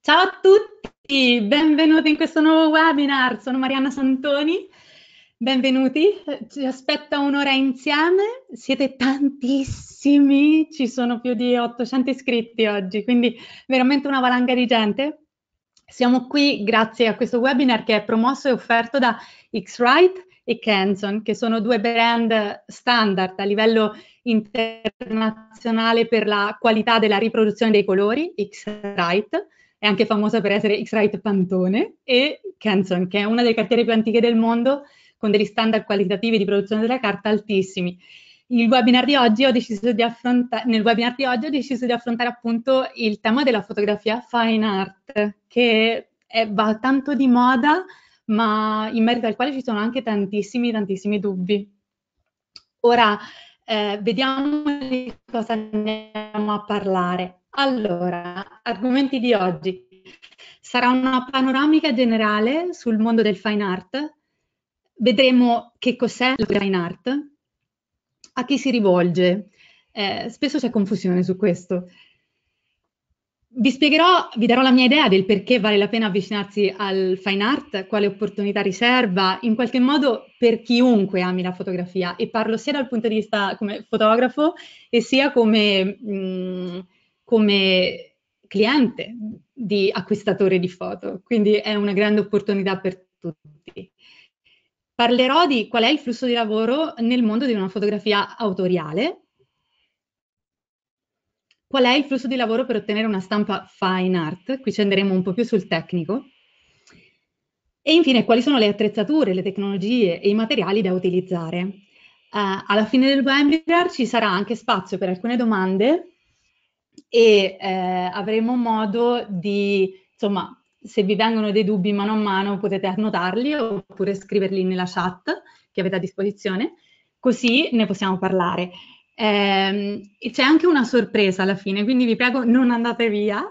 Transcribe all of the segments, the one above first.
Ciao a tutti, benvenuti in questo nuovo webinar. Sono Marianna Santoni. Benvenuti, ci aspetta un'ora insieme, siete tantissimi, ci sono più di 800 iscritti oggi, quindi veramente una valanga di gente. Siamo qui grazie a questo webinar che è promosso e offerto da X-Rite e Canson, che sono due brand standard a livello internazionale per la qualità della riproduzione dei colori, X-Rite, è anche famosa per essere X-Rite Pantone, e Canson, che è una delle cartiere più antiche del mondo, con degli standard qualitativi di produzione della carta altissimi. Webinar di di oggi ho deciso affrontare, nel webinar di oggi ho deciso di affrontare appunto il tema della fotografia fine art, che è, va tanto di moda, ma in merito al quale ci sono anche tantissimi, tantissimi dubbi. Ora, eh, vediamo di cosa andiamo a parlare. Allora, argomenti di oggi. Sarà una panoramica generale sul mondo del fine art. Vedremo che cos'è il fine art, a chi si rivolge. Eh, spesso c'è confusione su questo. Vi spiegherò, vi darò la mia idea del perché vale la pena avvicinarsi al fine art, quale opportunità riserva, in qualche modo per chiunque ami la fotografia e parlo sia dal punto di vista come fotografo e sia come, mh, mm, come cliente di acquistatore di foto, quindi è una grande opportunità per tutti. Parlerò di qual è il flusso di lavoro nel mondo di una fotografia autoriale, qual è il flusso di lavoro per ottenere una stampa fine art, qui ci andremo un po' più sul tecnico, e infine quali sono le attrezzature, le tecnologie e i materiali da utilizzare. Uh, alla fine del webinar ci sarà anche spazio per alcune domande e eh, avremo modo di, insomma, se vi vengono dei dubbi mano a mano potete annotarli oppure scriverli nella chat che avete a disposizione, così ne possiamo parlare. Eh, c'è anche una sorpresa alla fine, quindi vi prego non andate via.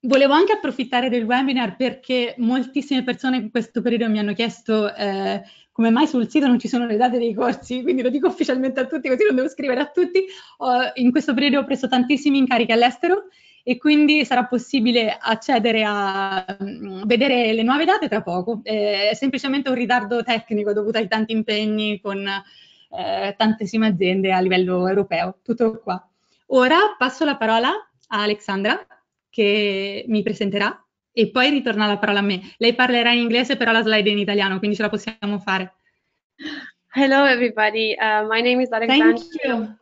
Volevo anche approfittare del webinar perché moltissime persone in questo periodo mi hanno chiesto eh, come mai sul sito non ci sono le date dei corsi, quindi lo dico ufficialmente a tutti così non devo scrivere a tutti. Oh, in questo periodo ho preso tantissimi incarichi all'estero e quindi sarà possibile accedere a mh, mm, vedere le nuove date tra poco. Eh, è semplicemente un ritardo tecnico dovuto ai tanti impegni con eh, tantissime aziende a livello europeo. Tutto qua. Ora passo la parola a Alexandra che mi presenterà e poi ritorna la parola a me. Lei parlerà in inglese però la slide è in italiano, quindi ce la possiamo fare. Hello everybody, uh, my name is Alexandra. Thank you.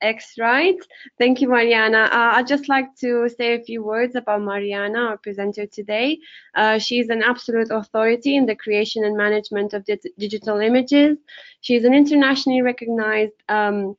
X, right? Thank you, Mariana. Uh, I'd just like to say a few words about Mariana, our presenter today. Uh, she's an absolute authority in the creation and management of di digital images. She's an internationally recognized um,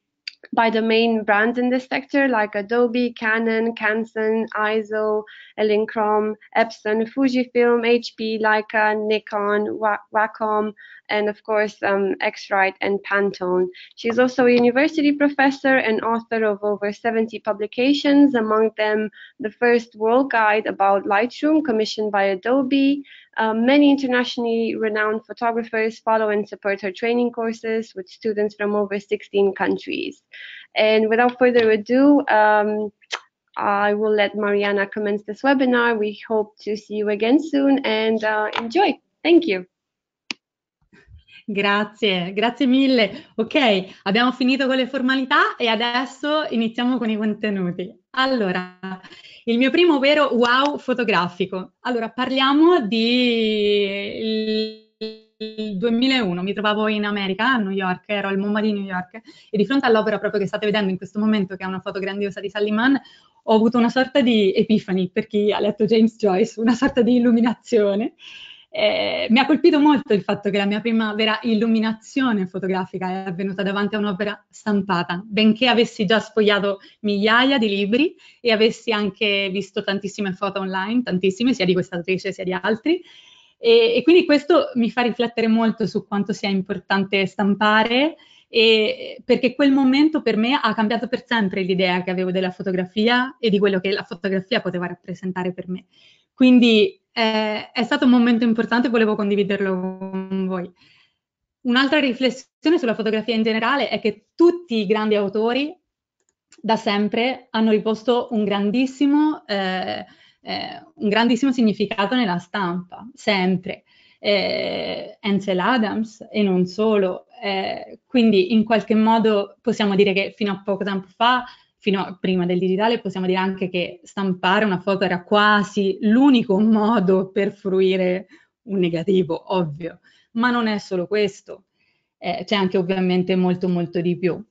by the main brands in this sector like Adobe, Canon, Canson, ISO, Elincrom, Epson, Fujifilm, HP, Leica, Nikon, Wacom, and of course um, X-Rite and Pantone. She's also a university professor and author of over 70 publications, among them the first world guide about Lightroom commissioned by Adobe. Um, many internationally renowned photographers follow and support her training courses with students from over 16 countries. And without further ado, um, I will let Mariana commence this webinar. We hope to see you again soon and uh, enjoy. Thank you. Grazie, grazie mille. Ok, abbiamo finito con le formalità e adesso iniziamo con i contenuti. Allora, il mio primo vero wow fotografico. Allora, parliamo di il 2001 mi trovavo in America, a New York, ero al MoMA di New York e di fronte all'opera proprio che state vedendo in questo momento, che è una foto grandiosa di Sullivan, ho avuto una sorta di epifani, per chi ha letto James Joyce, una sorta di illuminazione eh, mi ha colpito molto il fatto che la mia prima vera illuminazione fotografica è avvenuta davanti a un'opera stampata, benché avessi già sfogliato migliaia di libri e avessi anche visto tantissime foto online, tantissime, sia di questa attrice sia di altri. E, e quindi questo mi fa riflettere molto su quanto sia importante stampare e perché quel momento per me ha cambiato per sempre l'idea che avevo della fotografia e di quello che la fotografia poteva rappresentare per me. Quindi è stato un momento importante e volevo condividerlo con voi. Un'altra riflessione sulla fotografia in generale è che tutti i grandi autori da sempre hanno riposto un grandissimo, eh, eh, un grandissimo significato nella stampa, sempre. Eh, Ansel Adams e non solo. Eh, quindi in qualche modo possiamo dire che fino a poco tempo fa fino a prima del digitale possiamo dire anche che stampare una foto era quasi l'unico modo per fruire un negativo, ovvio, ma non è solo questo, eh, c'è anche ovviamente molto molto di più.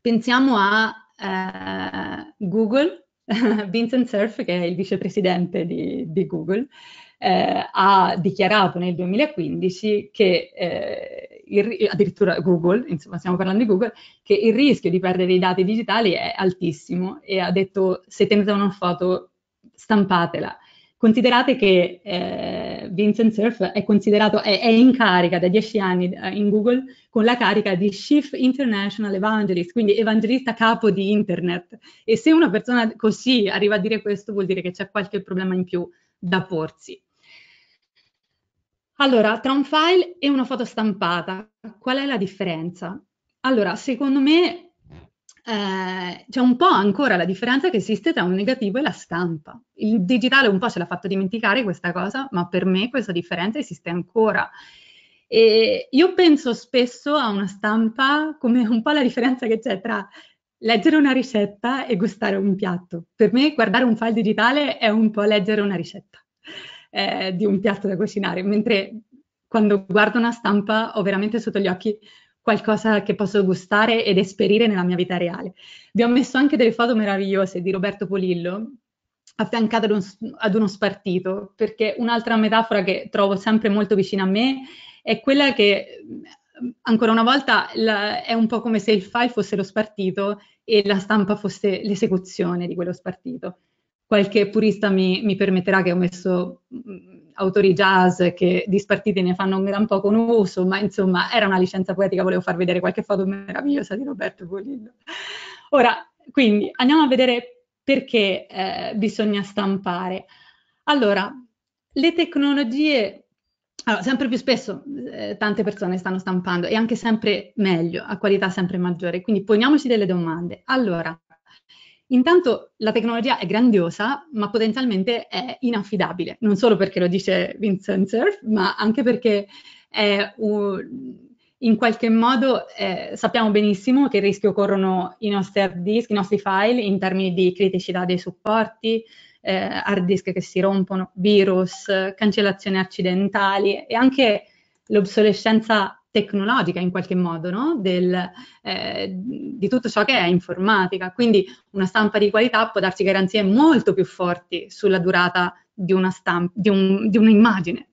Pensiamo a eh, Google, Vincent Cerf che è il vicepresidente di, di Google, eh, ha dichiarato nel 2015 che eh, il, addirittura Google, insomma stiamo parlando di Google, che il rischio di perdere i dati digitali è altissimo e ha detto se tenete una foto stampatela. Considerate che eh, Vincent Cerf è, è, è in carica da 10 anni eh, in Google con la carica di Chief International Evangelist, quindi evangelista capo di Internet. E se una persona così arriva a dire questo vuol dire che c'è qualche problema in più da porsi. Allora, tra un file e una foto stampata, qual è la differenza? Allora, secondo me eh, c'è un po' ancora la differenza che esiste tra un negativo e la stampa. Il digitale un po' ce l'ha fatto dimenticare questa cosa, ma per me questa differenza esiste ancora. E io penso spesso a una stampa come un po' la differenza che c'è tra leggere una ricetta e gustare un piatto. Per me guardare un file digitale è un po' leggere una ricetta eh, di un piatto da cucinare, mentre quando guardo una stampa ho veramente sotto gli occhi qualcosa che posso gustare ed esperire nella mia vita reale. Vi ho messo anche delle foto meravigliose di Roberto Polillo affiancate ad, un, ad uno spartito, perché un'altra metafora che trovo sempre molto vicina a me è quella che mm, ancora una volta la, è un po' come se il file fosse lo spartito e la stampa fosse l'esecuzione di quello spartito qualche purista mi, mi permetterà che ho messo mm, autori jazz che di spartiti ne fanno un gran poco uso, ma insomma era una licenza poetica, volevo far vedere qualche foto meravigliosa di Roberto Polillo. Ora, quindi andiamo a vedere perché eh, bisogna stampare. Allora, le tecnologie, allora, sempre più spesso eh, tante persone stanno stampando e anche sempre meglio, a qualità sempre maggiore, quindi poniamoci delle domande. Allora, Intanto la tecnologia è grandiosa, ma potenzialmente è inaffidabile, non solo perché lo dice Vincent Cerf, ma anche perché un, in qualche modo eh, sappiamo benissimo che il rischio corrono i nostri hard disk, i nostri file in termini di criticità dei supporti, eh, hard disk che si rompono, virus, cancellazioni accidentali e anche l'obsolescenza tecnologica in qualche modo, no? Del, eh, di tutto ciò che è informatica. Quindi una stampa di qualità può darci garanzie molto più forti sulla durata di, una stamp- di, un, di un'immagine.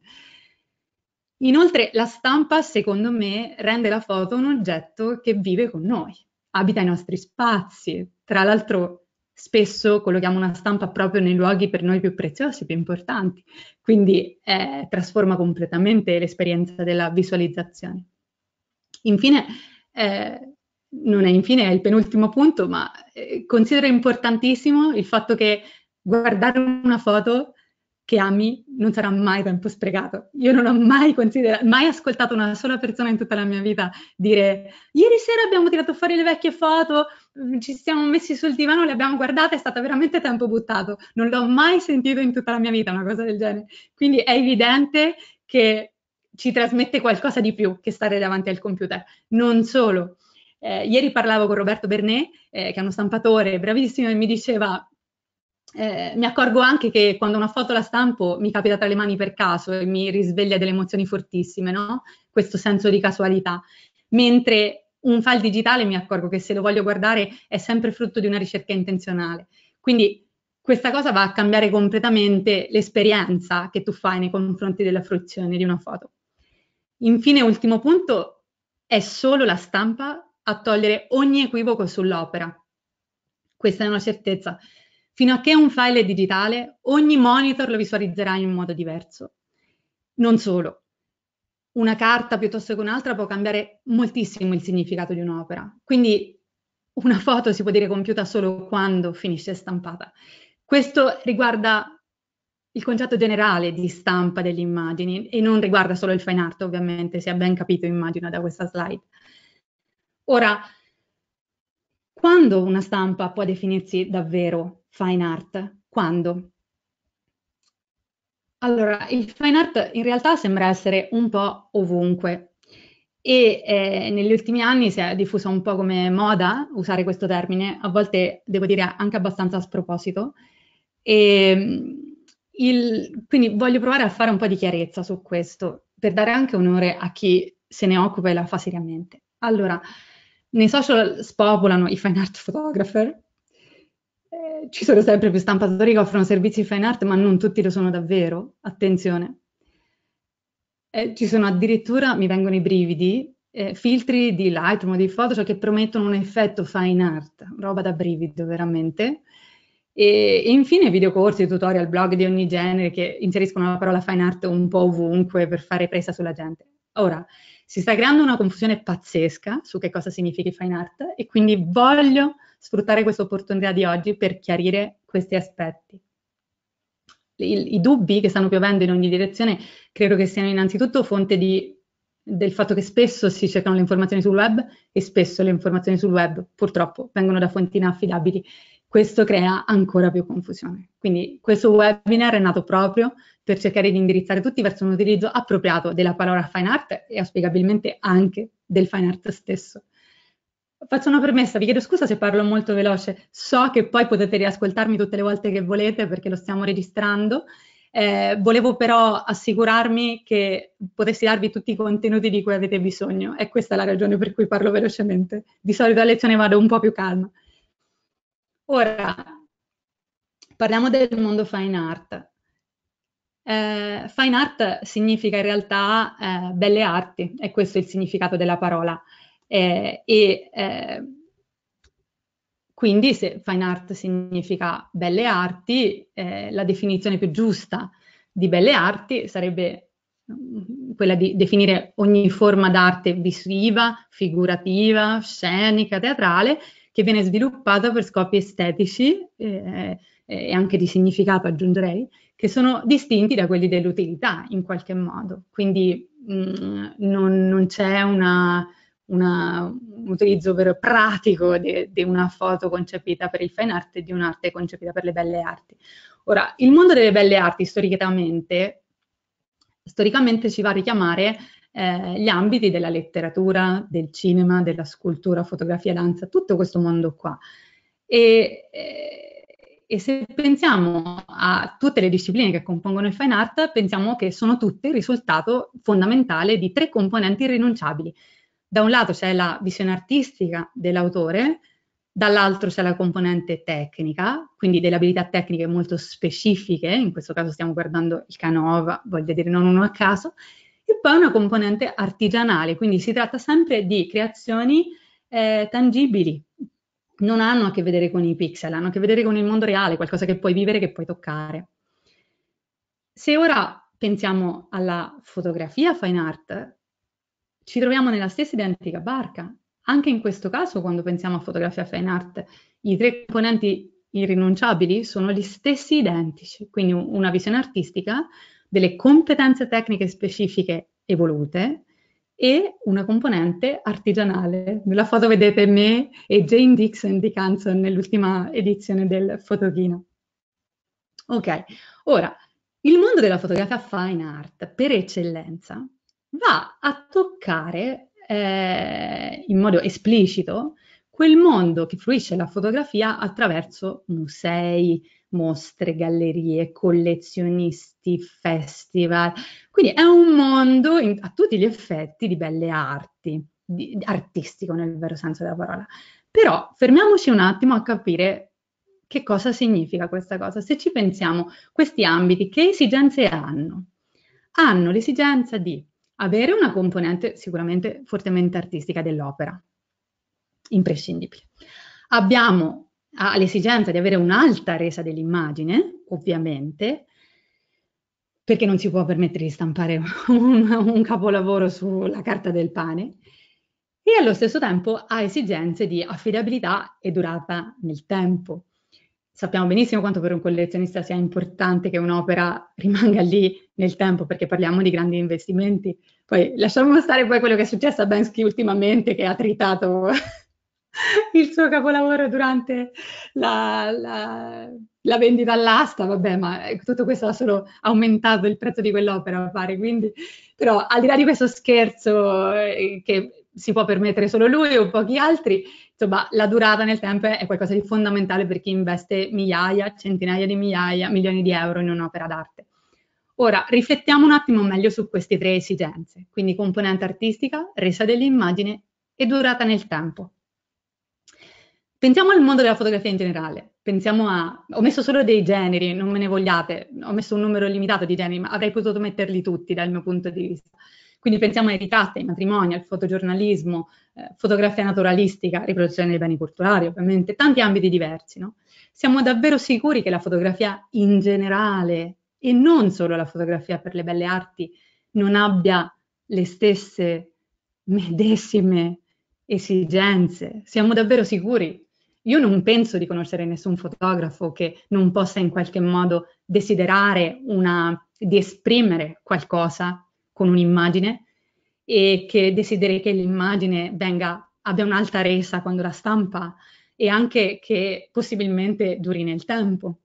Inoltre la stampa, secondo me, rende la foto un oggetto che vive con noi, abita i nostri spazi. Tra l'altro spesso collochiamo una stampa proprio nei luoghi per noi più preziosi, più importanti, quindi eh, trasforma completamente l'esperienza della visualizzazione. Infine, eh, non è infine, è il penultimo punto, ma eh, considero importantissimo il fatto che guardare una foto che ami non sarà mai tempo sprecato. Io non ho mai, mai ascoltato una sola persona in tutta la mia vita dire ieri sera abbiamo tirato fuori le vecchie foto, mm, ci siamo messi sul divano, le abbiamo guardate, è stato veramente tempo buttato. Non l'ho mai sentito in tutta la mia vita una cosa del genere. Quindi è evidente che ci trasmette qualcosa di più che stare davanti al computer. Non solo. Eh, ieri parlavo con Roberto Bernet, eh, che è uno stampatore bravissimo, e mi diceva, eh, mi accorgo anche che quando una foto la stampo mi capita tra le mani per caso e mi risveglia delle emozioni fortissime, no? questo senso di casualità. Mentre un file digitale mi accorgo che se lo voglio guardare è sempre frutto di una ricerca intenzionale. Quindi questa cosa va a cambiare completamente l'esperienza che tu fai nei confronti della fruizione di una foto. Infine, ultimo punto, è solo la stampa a togliere ogni equivoco sull'opera. Questa è una certezza. Fino a che un file è digitale, ogni monitor lo visualizzerà in modo diverso. Non solo. Una carta piuttosto che un'altra può cambiare moltissimo il significato di un'opera. Quindi una foto si può dire compiuta solo quando finisce stampata. Questo riguarda il concetto generale di stampa delle immagini e non riguarda solo il fine art, ovviamente, si è ben capito, immagino, da questa slide. Ora, quando una stampa può definirsi davvero fine art? Quando? Allora, il fine art in realtà sembra essere un po' ovunque e eh, negli ultimi anni si è diffusa un po' come moda usare questo termine, a volte devo dire anche abbastanza a sproposito. E, il, quindi voglio provare a fare un po' di chiarezza su questo, per dare anche onore a chi se ne occupa e la fa seriamente. Allora, nei social spopolano i fine art photographer, eh, ci sono sempre più stampatori che offrono servizi di fine art, ma non tutti lo sono davvero, attenzione. Eh, ci sono addirittura, mi vengono i brividi, eh, filtri di Lightroom o di Photoshop cioè che promettono un effetto fine art, roba da brivido veramente, e, e infine videocorsi, tutorial, blog di ogni genere che inseriscono la parola fine art un po' ovunque per fare presa sulla gente. Ora, si sta creando una confusione pazzesca su che cosa significhi fine art e quindi voglio sfruttare questa opportunità di oggi per chiarire questi aspetti. I, I, dubbi che stanno piovendo in ogni direzione credo che siano innanzitutto fonte di, del fatto che spesso si cercano le informazioni sul web e spesso le informazioni sul web purtroppo vengono da fonti inaffidabili questo crea ancora più confusione. Quindi questo webinar è nato proprio per cercare di indirizzare tutti verso un utilizzo appropriato della parola fine art e auspicabilmente anche del fine art stesso. Faccio una premessa, vi chiedo scusa se parlo molto veloce, so che poi potete riascoltarmi tutte le volte che volete perché lo stiamo registrando, eh, volevo però assicurarmi che potessi darvi tutti i contenuti di cui avete bisogno e questa è la ragione per cui parlo velocemente. Di solito a lezione vado un po' più calma. Ora, parliamo del mondo fine art. Eh, fine art significa in realtà eh, belle arti, e questo è il significato della parola. Eh, e eh, quindi se fine art significa belle arti, eh, la definizione più giusta di belle arti sarebbe mm, quella di definire ogni forma d'arte visiva, figurativa, scenica, teatrale, che viene sviluppata per scopi estetici eh, eh, e anche di significato aggiungerei, che sono distinti da quelli dell'utilità in qualche modo. Quindi mh, mm, non, non, c'è una, una, un utilizzo vero e pratico di una foto concepita per il fine art e di un'arte concepita per le belle arti. Ora, il mondo delle belle arti storicamente storicamente ci va a richiamare eh, gli ambiti della letteratura, del cinema, della scultura, fotografia, danza, tutto questo mondo qua. E, eh, e se pensiamo a tutte le discipline che compongono il fine art, pensiamo che sono tutte il risultato fondamentale di tre componenti irrinunciabili. Da un lato c'è la visione artistica dell'autore, dall'altro c'è la componente tecnica, quindi delle abilità tecniche molto specifiche, in questo caso stiamo guardando il Canova, voglio dire non uno a caso, e poi una componente artigianale, quindi si tratta sempre di creazioni eh, tangibili, non hanno a che vedere con i pixel, hanno a che vedere con il mondo reale, qualcosa che puoi vivere, che puoi toccare. Se ora pensiamo alla fotografia fine art, ci troviamo nella stessa identica barca. Anche in questo caso, quando pensiamo a fotografia fine art, i tre componenti irrinunciabili sono gli stessi identici, quindi una visione artistica, delle competenze tecniche specifiche evolute e una componente artigianale. Nella foto vedete me e Jane Dixon di Canson nell'ultima edizione del Fotoghino. Ok, ora, il mondo della fotografia fine art per eccellenza va a toccare eh, in modo esplicito quel mondo che fruisce la fotografia attraverso musei, mostre, gallerie, collezionisti, festival. Quindi è un mondo in, a tutti gli effetti di belle arti, di, artistico nel vero senso della parola. Però fermiamoci un attimo a capire che cosa significa questa cosa. Se ci pensiamo, questi ambiti che esigenze hanno? Hanno l'esigenza di avere una componente sicuramente fortemente artistica dell'opera, imprescindibile. Abbiamo ha l'esigenza di avere un'alta resa dell'immagine, ovviamente, perché non si può permettere di stampare un, un, capolavoro sulla carta del pane, e allo stesso tempo ha esigenze di affidabilità e durata nel tempo. Sappiamo benissimo quanto per un collezionista sia importante che un'opera rimanga lì nel tempo, perché parliamo di grandi investimenti. Poi lasciamo stare poi quello che è successo a Bensky ultimamente, che ha tritato il suo capolavoro durante la, la, la, vendita all'asta, vabbè, ma eh, tutto questo ha solo aumentato il prezzo di quell'opera, pare. Quindi, però, al di là di questo scherzo eh, che si può permettere solo lui o pochi altri, insomma, la durata nel tempo è qualcosa di fondamentale per chi investe migliaia, centinaia di migliaia, milioni di euro in un'opera d'arte. Ora, riflettiamo un attimo meglio su queste tre esigenze, quindi componente artistica, resa dell'immagine e durata nel tempo. Pensiamo al mondo della fotografia in generale, pensiamo a... ho messo solo dei generi, non me ne vogliate, ho messo un numero limitato di generi, ma avrei potuto metterli tutti dal mio punto di vista. Quindi pensiamo ai ritratti, ai matrimoni, al fotogiornalismo, eh, fotografia naturalistica, riproduzione dei beni culturali, ovviamente, tanti ambiti diversi, no? Siamo davvero sicuri che la fotografia in generale, e non solo la fotografia per le belle arti, non abbia le stesse medesime esigenze? Siamo davvero sicuri io non penso di conoscere nessun fotografo che non possa in qualche modo desiderare una, di esprimere qualcosa con un'immagine e che desideri che l'immagine venga, abbia un'alta resa quando la stampa e anche che possibilmente duri nel tempo.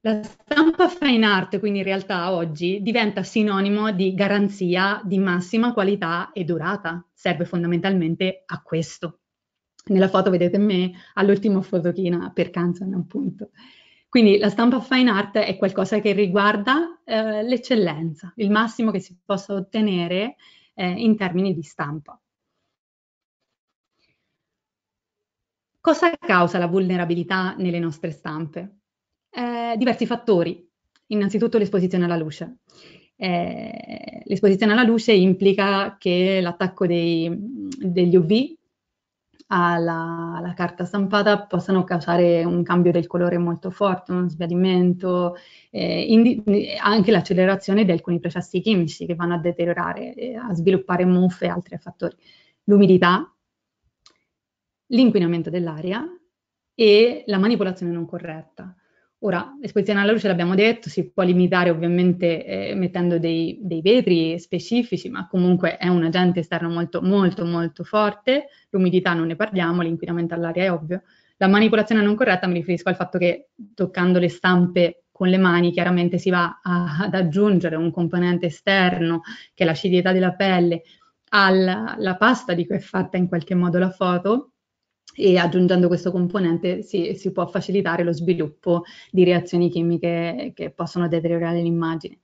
La stampa fine art, quindi in realtà oggi, diventa sinonimo di garanzia di massima qualità e durata. Serve fondamentalmente a questo. Nella foto vedete me all'ultimo fotochina per Canzone, appunto. Quindi la stampa fine art è qualcosa che riguarda eh, l'eccellenza, il massimo che si possa ottenere eh, in termini di stampa. Cosa causa la vulnerabilità nelle nostre stampe? Eh, diversi fattori. Innanzitutto l'esposizione alla luce. Eh, l'esposizione alla luce implica che l'attacco degli UV alla, alla, carta stampata possano causare un cambio del colore molto forte, uno sbiadimento, eh, anche l'accelerazione di alcuni processi chimici che vanno a deteriorare, eh, a sviluppare muffe e altri fattori. L'umidità, l'inquinamento dell'aria e la manipolazione non corretta. Ora, esposizione alla luce l'abbiamo detto, si può limitare ovviamente eh, mettendo dei, dei, vetri specifici, ma comunque è un agente esterno molto, molto, molto forte. L'umidità non ne parliamo, l'inquinamento all'aria è ovvio. La manipolazione non corretta mi riferisco al fatto che toccando le stampe con le mani chiaramente si va a, ad aggiungere un componente esterno che è l'acidità della pelle alla pasta di cui è fatta in qualche modo la foto e aggiungendo questo componente si, si, può facilitare lo sviluppo di reazioni chimiche che possono deteriorare l'immagine.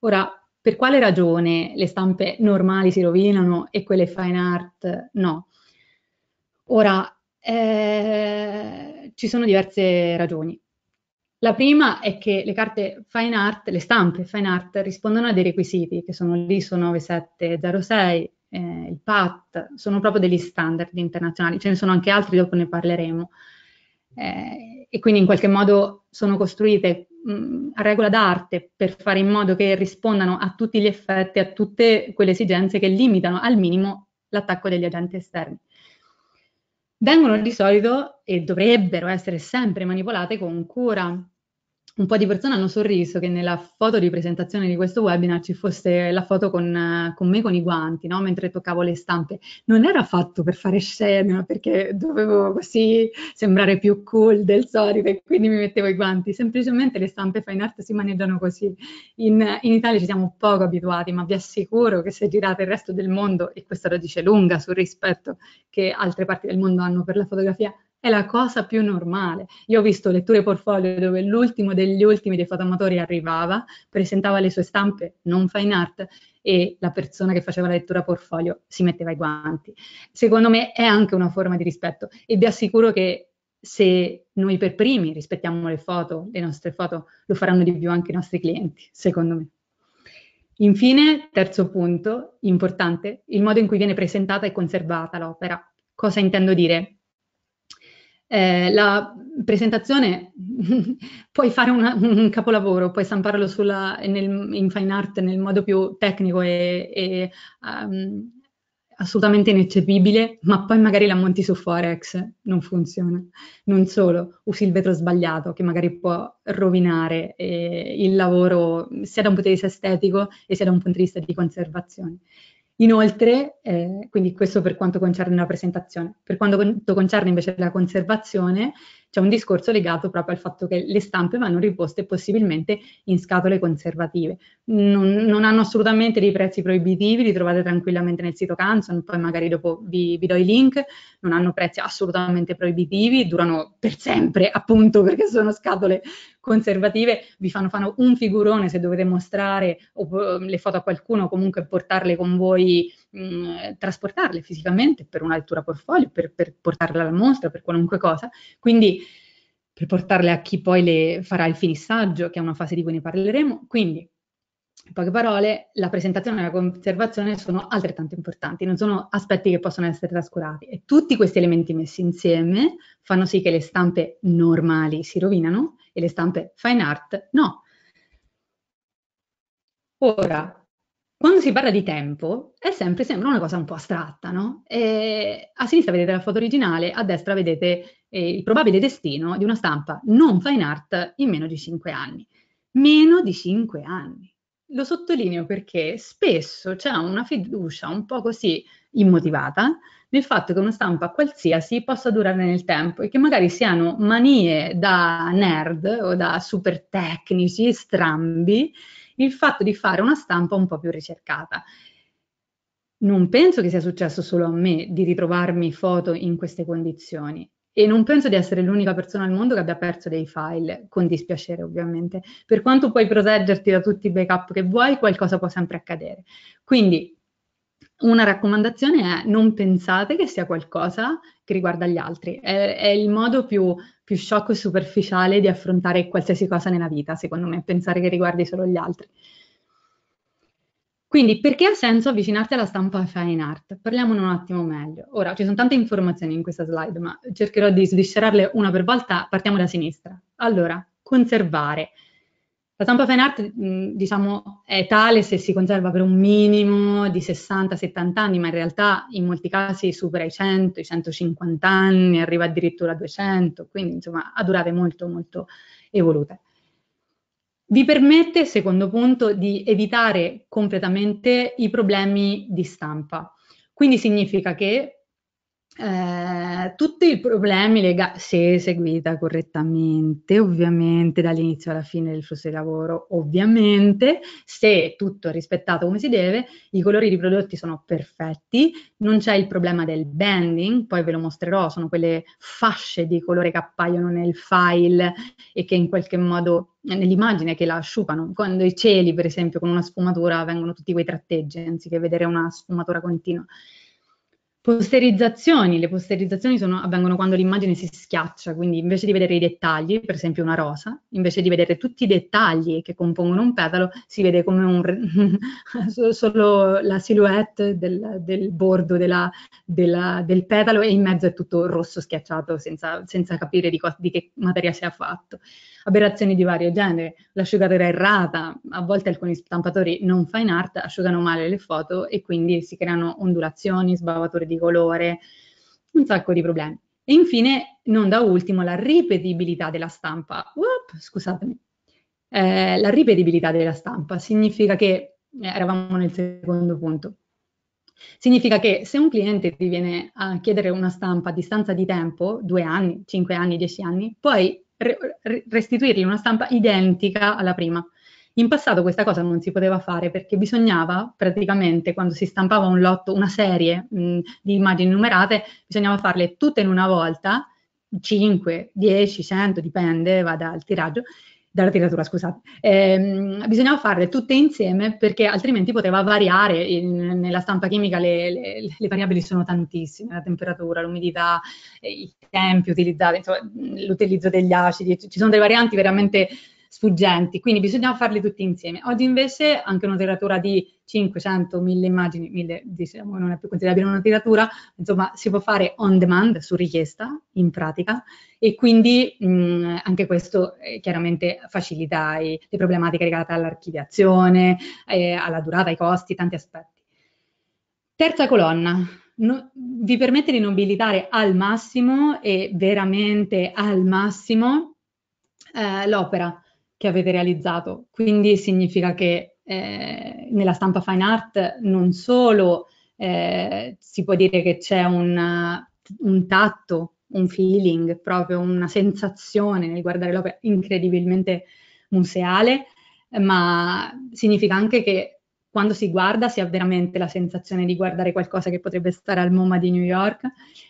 Ora, per quale ragione le stampe normali si rovinano e quelle fine art no? Ora, eh, ci sono diverse ragioni. La prima è che le carte fine art, le stampe fine art rispondono a dei requisiti che sono l'ISO 9706, eh, il PAT, sono proprio degli standard internazionali, ce ne sono anche altri, dopo ne parleremo. Eh, e quindi in qualche modo sono costruite mh, mm, a regola d'arte per fare in modo che rispondano a tutti gli effetti, a tutte quelle esigenze che limitano al minimo l'attacco degli agenti esterni. Vengono di solito e dovrebbero essere sempre manipolate con cura, un po' di persone hanno sorriso che nella foto di presentazione di questo webinar ci fosse la foto con, con me con i guanti, no? mentre toccavo le stampe. Non era fatto per fare scena, perché dovevo così sembrare più cool del solito e quindi mi mettevo i guanti. Semplicemente le stampe fine art si maneggiano così. In, in Italia ci siamo poco abituati, ma vi assicuro che se girate il resto del mondo, e questa lo dice lunga sul rispetto che altre parti del mondo hanno per la fotografia, è la cosa più normale. Io ho visto letture portfolio dove l'ultimo degli ultimi dei fotamatori arrivava, presentava le sue stampe non fine art e la persona che faceva la lettura portfolio si metteva i guanti. Secondo me è anche una forma di rispetto e vi assicuro che se noi per primi rispettiamo le foto, le nostre foto, lo faranno di più anche i nostri clienti, secondo me. Infine, terzo punto importante, il modo in cui viene presentata e conservata l'opera. Cosa intendo dire? Eh, la presentazione puoi fare una, un capolavoro, puoi stamparlo sulla, nel, in fine art nel modo più tecnico e, e um, assolutamente ineccepibile, ma poi magari la monti su Forex, non funziona. Non solo, usi il vetro sbagliato che magari può rovinare eh, il lavoro sia da un punto di vista estetico e sia da un punto di vista di conservazione. Inoltre, eh, quindi questo per quanto concerne la presentazione, per quanto concerne invece la conservazione, c'è un discorso legato proprio al fatto che le stampe vanno riposte possibilmente in scatole conservative. Non, non hanno assolutamente dei prezzi proibitivi, li trovate tranquillamente nel sito Canson, poi magari dopo vi, vi do i link, non hanno prezzi assolutamente proibitivi, durano per sempre appunto perché sono scatole conservative, vi fanno, fanno un figurone se dovete mostrare o, ehm, le foto a qualcuno o comunque portarle con voi trasportarle fisicamente per una lettura portfolio, per, per portarle alla mostra, per qualunque cosa. Quindi per portarle a chi poi le farà il finissaggio, che è una fase di cui ne parleremo. Quindi, in poche parole, la presentazione e la conservazione sono altrettanto importanti, non sono aspetti che possono essere trascurati. E tutti questi elementi messi insieme fanno sì che le stampe normali si rovinano e le stampe fine art no. Ora, quando si parla di tempo, è sempre, sembra una cosa un po' astratta, no? E a sinistra vedete la foto originale, a destra vedete eh, il probabile destino di una stampa non fine art in meno di 5 anni. Meno di 5 anni. Lo sottolineo perché spesso c'è una fiducia un po' così immotivata nel fatto che una stampa qualsiasi possa durare nel tempo e che magari siano manie da nerd o da super tecnici strambi il fatto di fare una stampa un po' più ricercata. Non penso che sia successo solo a me di ritrovarmi foto in queste condizioni e non penso di essere l'unica persona al mondo che abbia perso dei file, con dispiacere ovviamente. Per quanto puoi proteggerti da tutti i backup che vuoi, qualcosa può sempre accadere. Quindi una raccomandazione è non pensate che sia qualcosa che riguarda gli altri. È, è il modo più, più, sciocco e superficiale di affrontare qualsiasi cosa nella vita, secondo me, pensare che riguardi solo gli altri. Quindi, perché ha senso avvicinarti alla stampa fine art? Parliamone un attimo meglio. Ora, ci sono tante informazioni in questa slide, ma cercherò di sviscerarle una per volta. Partiamo da sinistra. Allora, conservare la stampa fine art, mh, diciamo, è tale se si conserva per un minimo di 60-70 anni, ma in realtà in molti casi supera i 100, i 150 anni, arriva addirittura a 200, quindi insomma ha durate molto molto evolute. Vi permette, secondo punto, di evitare completamente i problemi di stampa. Quindi significa che eh, tutti i problemi legati, se eseguita correttamente, ovviamente dall'inizio alla fine del flusso di lavoro, ovviamente, se tutto è rispettato come si deve, i colori di prodotti sono perfetti, non c'è il problema del banding, poi ve lo mostrerò, sono quelle fasce di colore che appaiono nel file e che in qualche modo nell'immagine che la asciugano. Quando i cieli, per esempio, con una sfumatura vengono tutti quei tratteggi, anziché vedere una sfumatura continua. Posterizzazioni, le posterizzazioni sono, avvengono quando l'immagine si schiaccia, quindi invece di vedere i dettagli, per esempio una rosa, invece di vedere tutti i dettagli che compongono un petalo, si vede come un, solo la silhouette del, del bordo della, della, del petalo e in mezzo è tutto rosso schiacciato senza, senza capire di, co- di che materia sia fatto aberrazioni di vario genere, l'asciugatura errata, a volte alcuni stampatori non fine art asciugano male le foto e quindi si creano ondulazioni, sbavature di colore, un sacco di problemi. E infine, non da ultimo, la ripetibilità della stampa. Uop, scusatemi. Eh, la ripetibilità della stampa significa che, eh, eravamo nel secondo punto, Significa che se un cliente ti viene a chiedere una stampa a distanza di tempo, due anni, cinque anni, dieci anni, poi restituirgli una stampa identica alla prima. In passato questa cosa non si poteva fare perché bisognava praticamente quando si stampava un lotto, una serie mh, di immagini numerate, bisognava farle tutte in una volta, 5, 10, 100, dipende, va dal tiraggio, dalla tiratura, scusate, eh, bisognava farle tutte insieme perché altrimenti poteva variare, in, nella stampa chimica le, le, le, variabili sono tantissime, la temperatura, l'umidità, eh, i tempi utilizzati, insomma, l'utilizzo degli acidi, ci sono delle varianti veramente sfuggenti, quindi bisognava farli tutti insieme. Oggi invece anche una tiratura di 500, 1000 immagini, 1000 diciamo non è più considerabile una tiratura, insomma si può fare on demand, su richiesta in pratica e quindi mh, anche questo eh, chiaramente facilita i, le problematiche legate all'archiviazione, eh, alla durata, ai costi, tanti aspetti. Terza colonna, No, vi permette di nobilitare al massimo e veramente al massimo eh, l'opera che avete realizzato. Quindi significa che eh, nella stampa fine art non solo eh, si può dire che c'è un, un tatto, un feeling, proprio una sensazione nel guardare l'opera incredibilmente museale, ma significa anche che quando si guarda si ha veramente la sensazione di guardare qualcosa che potrebbe stare al MoMA di New York,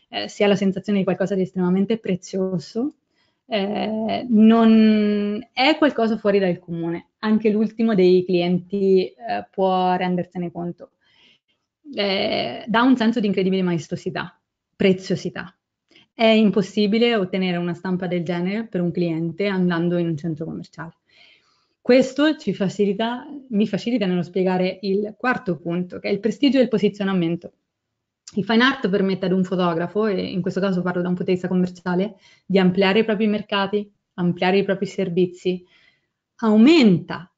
eh, si ha la sensazione di qualcosa di estremamente prezioso eh, non è qualcosa fuori dal comune. Anche l'ultimo dei clienti eh, può rendersene conto. Eh, dà un senso di incredibile maestosità, preziosità. È impossibile ottenere una stampa del genere per un cliente andando in un centro commerciale. Questo facilita, mi facilita nello spiegare il quarto punto, che è il prestigio e il posizionamento. Il fine art permette ad un fotografo, e in questo caso parlo da un punto commerciale, di ampliare i propri mercati, ampliare i propri servizi, aumenta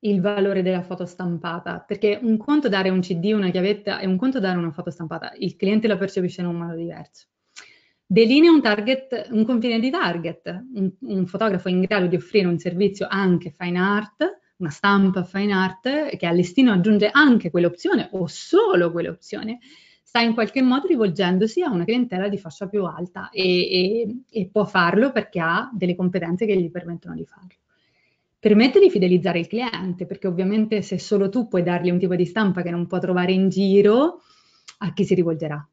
il valore della foto stampata, perché un conto dare un CD, una chiavetta e un conto dare una foto stampata, il cliente la percepisce in un modo diverso. Delinea un, target, un confine di target, un, un fotografo in grado di offrire un servizio anche fine art, una stampa fine art, che all'estino aggiunge anche quell'opzione o solo quell'opzione, sta in qualche modo rivolgendosi a una clientela di fascia più alta e, e, e può farlo perché ha delle competenze che gli permettono di farlo. Permette di fidelizzare il cliente, perché ovviamente se solo tu puoi dargli un tipo di stampa che non può trovare in giro, a chi si rivolgerà?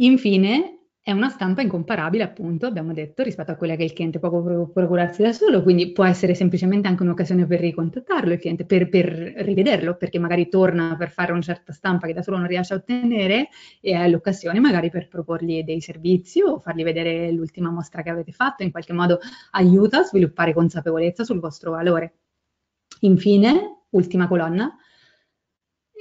Infine, è una stampa incomparabile, appunto, abbiamo detto, rispetto a quella che il cliente può procurarsi da solo, quindi può essere semplicemente anche un'occasione per ricontattarlo il cliente, per, per rivederlo, perché magari torna per fare una certa stampa che da solo non riesce a ottenere e è l'occasione magari per proporgli dei servizi o fargli vedere l'ultima mostra che avete fatto, in qualche modo aiuta a sviluppare consapevolezza sul vostro valore. Infine, ultima colonna,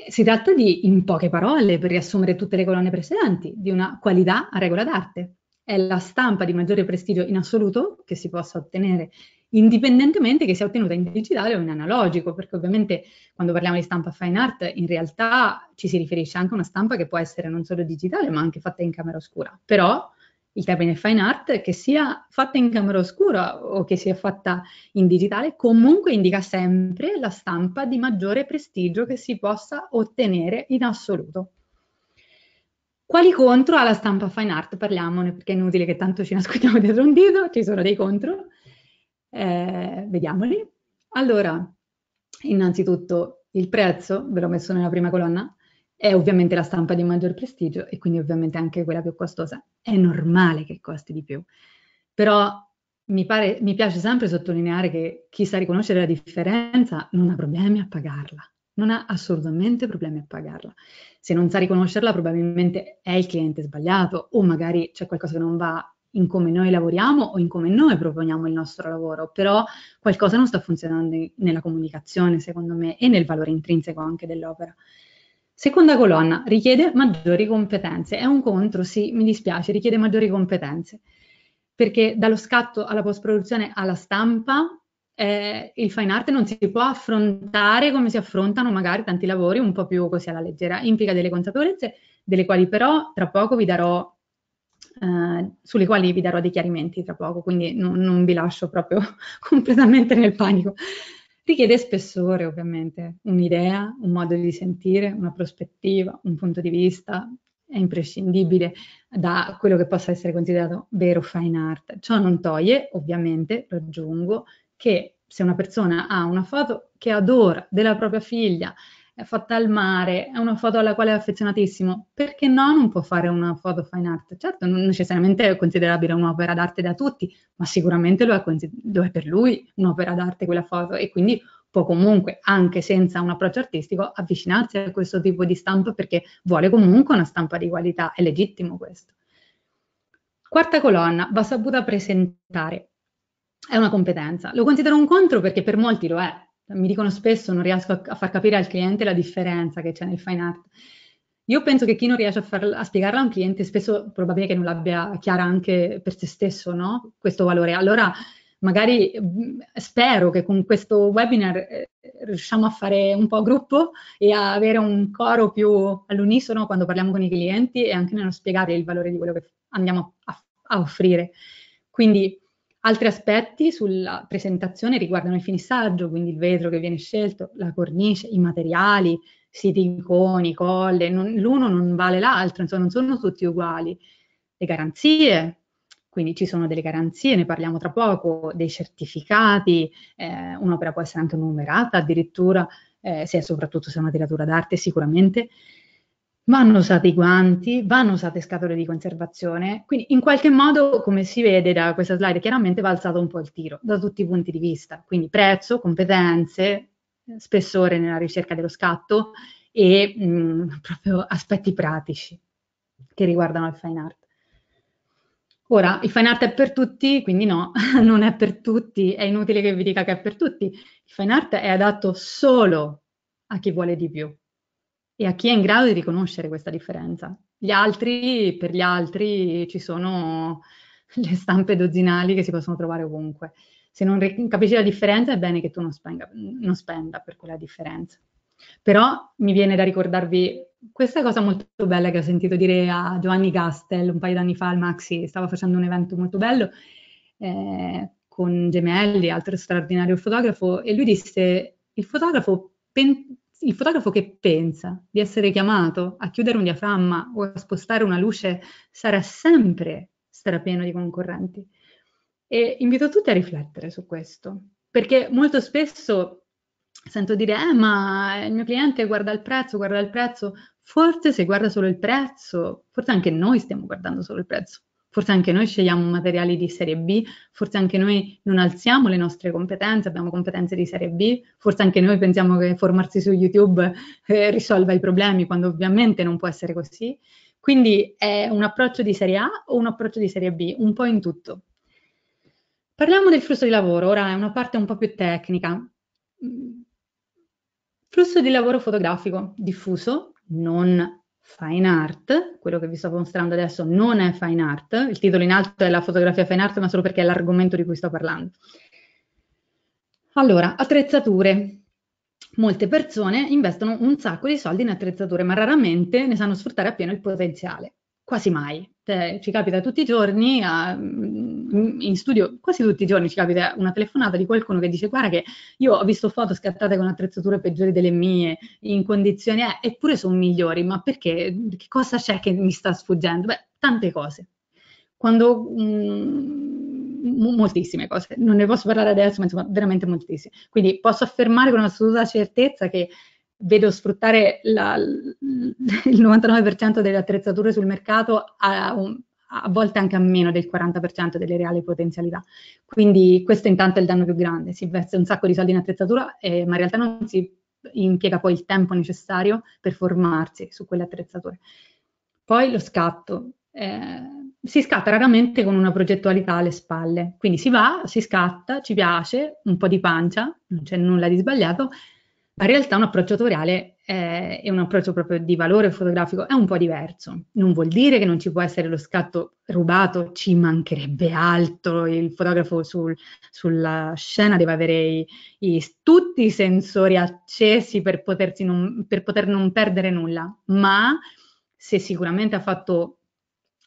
si tratta di, in poche parole, per riassumere tutte le colonne precedenti, di una qualità a regola d'arte. È la stampa di maggiore prestigio in assoluto che si possa ottenere, indipendentemente che sia ottenuta in digitale o in analogico, perché ovviamente quando parliamo di stampa fine art, in realtà ci si riferisce anche a una stampa che può essere non solo digitale, ma anche fatta in camera oscura. Però il termine fine art, che sia fatta in camera oscura o che sia fatta in digitale, comunque indica sempre la stampa di maggiore prestigio che si possa ottenere in assoluto. Quali contro ha la stampa fine art? Parliamone perché è inutile che tanto ci nascondiamo dietro un dito, ci sono dei contro. Eh, vediamoli. Allora, innanzitutto il prezzo, ve l'ho messo nella prima colonna, è ovviamente la stampa di maggior prestigio e quindi ovviamente anche quella più costosa. È normale che costi di più, però mi, pare, mi piace sempre sottolineare che chi sa riconoscere la differenza non ha problemi a pagarla, non ha assolutamente problemi a pagarla. Se non sa riconoscerla probabilmente è il cliente sbagliato o magari c'è qualcosa che non va in come noi lavoriamo o in come noi proponiamo il nostro lavoro, però qualcosa non sta funzionando nella comunicazione secondo me e nel valore intrinseco anche dell'opera. Seconda colonna, richiede maggiori competenze. È un contro, sì, mi dispiace, richiede maggiori competenze. Perché dallo scatto alla post-produzione alla stampa eh, il fine art non si può affrontare come si affrontano magari tanti lavori un po' più così alla leggera. Implica delle consapevolezze, delle quali però tra poco vi darò, eh, sulle quali vi darò dei chiarimenti tra poco, quindi non, non vi lascio proprio completamente nel panico richiede spessore ovviamente, un'idea, un modo di sentire, una prospettiva, un punto di vista, è imprescindibile da quello che possa essere considerato vero fine art. Ciò non toglie, ovviamente, lo aggiungo, che se una persona ha una foto che adora della propria figlia è fatta al mare, è una foto alla quale è affezionatissimo, perché no non può fare una foto fine art? Certo, non necessariamente è considerabile un'opera d'arte da tutti, ma sicuramente lo è, lo è per lui un'opera d'arte quella foto e quindi può comunque, anche senza un approccio artistico, avvicinarsi a questo tipo di stampa perché vuole comunque una stampa di qualità, è legittimo questo. Quarta colonna, va saputa presentare. È una competenza. Lo considero un contro perché per molti lo è, mi dicono spesso non riesco a, a far capire al cliente la differenza che c'è nel fine art. Io penso che chi non riesce a, farla, a spiegarla a un cliente spesso probabilmente che non l'abbia chiara anche per se stesso, no? Questo valore. Allora, magari mm, spero che con questo webinar eh, riusciamo a fare un po' gruppo e a avere un coro più all'unisono quando parliamo con i clienti e anche nello spiegare il valore di quello che andiamo a, a offrire. Quindi Altri aspetti sulla presentazione riguardano il finissaggio, quindi il vetro che viene scelto, la cornice, i materiali, siti siliconi, colle, non, l'uno non vale l'altro, insomma non sono tutti uguali. Le garanzie, quindi ci sono delle garanzie, ne parliamo tra poco, dei certificati, eh, un'opera può essere anche numerata addirittura, eh, se, soprattutto se è una tiratura d'arte sicuramente, vanno usati i guanti, vanno usate scatole di conservazione, quindi in qualche modo, come si vede da questa slide, chiaramente va alzato un po' il tiro da tutti i punti di vista, quindi prezzo, competenze, spessore nella ricerca dello scatto e mh, mm, proprio aspetti pratici che riguardano il fine art. Ora, il fine art è per tutti, quindi no, non è per tutti, è inutile che vi dica che è per tutti. Il fine art è adatto solo a chi vuole di più, e a chi è in grado di riconoscere questa differenza. Gli altri, per gli altri, ci sono le stampe dozzinali che si possono trovare ovunque. Se non capisci la differenza è bene che tu non, spenga, non spenda per quella differenza. Però mi viene da ricordarvi questa cosa molto bella che ho sentito dire a Giovanni Gastel un paio d'anni fa al Maxi, stava facendo un evento molto bello eh, con Gemelli, altro straordinario fotografo, e lui disse, il fotografo pen- il fotografo che pensa di essere chiamato a chiudere un diaframma o a spostare una luce sarà sempre strapieno di concorrenti. E invito tutti a riflettere su questo, perché molto spesso sento dire, eh, ma il mio cliente guarda il prezzo, guarda il prezzo, forse se guarda solo il prezzo, forse anche noi stiamo guardando solo il prezzo. Forse anche noi scegliamo materiali di serie B, forse anche noi non alziamo le nostre competenze, abbiamo competenze di serie B, forse anche noi pensiamo che formarsi su YouTube eh, risolva i problemi, quando ovviamente non può essere così. Quindi è un approccio di serie A o un approccio di serie B, un po' in tutto. Parliamo del flusso di lavoro, ora è una parte un po' più tecnica. Mm. Flusso di lavoro fotografico diffuso, non fine art, quello che vi sto mostrando adesso non è fine art, il titolo in alto è la fotografia fine art, ma solo perché è l'argomento di cui sto parlando. Allora, attrezzature. Molte persone investono un sacco di soldi in attrezzature, ma raramente ne sanno sfruttare appieno il potenziale, quasi mai cioè, ci capita tutti i giorni, a, mm, in studio quasi tutti i giorni ci capita una telefonata di qualcuno che dice guarda che io ho visto foto scattate con attrezzature peggiori delle mie, in condizioni, eh, eppure sono migliori, ma perché? Che cosa c'è che mi sta sfuggendo? Beh, tante cose. Quando... Mh, mm, moltissime cose, non ne posso parlare adesso, ma insomma veramente moltissime. Quindi posso affermare con assoluta certezza che vedo sfruttare la, il 99% delle attrezzature sul mercato a, un, a, volte anche a meno del 40% delle reali potenzialità. Quindi questo intanto è il danno più grande, si investe un sacco di soldi in attrezzatura, eh, ma in realtà non si impiega poi il tempo necessario per formarsi su quelle attrezzature. Poi lo scatto. Eh, si scatta raramente con una progettualità alle spalle, quindi si va, si scatta, ci piace, un po' di pancia, non c'è nulla di sbagliato, in realtà un approccio autoriale è, eh, è un approccio proprio di valore fotografico, è un po' diverso. Non vuol dire che non ci può essere lo scatto rubato, ci mancherebbe altro, il fotografo sul, sulla scena deve avere i, i, tutti i sensori accesi per, potersi non, per poter non perdere nulla, ma se sicuramente ha fatto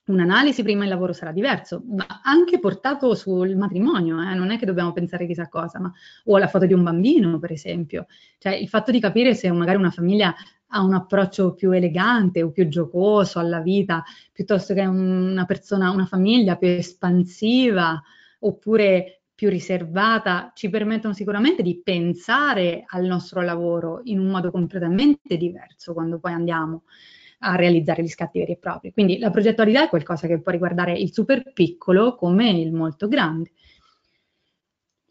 un'analisi prima il lavoro sarà diverso, ma anche portato sul matrimonio, eh? non è che dobbiamo pensare chissà cosa, ma, o alla foto di un bambino, per esempio. Cioè il fatto di capire se magari una famiglia ha un approccio più elegante o più giocoso alla vita, piuttosto che una persona, una famiglia più espansiva oppure più riservata, ci permettono sicuramente di pensare al nostro lavoro in un modo completamente diverso quando poi andiamo a realizzare gli scatti veri e propri. Quindi la progettualità è qualcosa che può riguardare il super piccolo come il molto grande.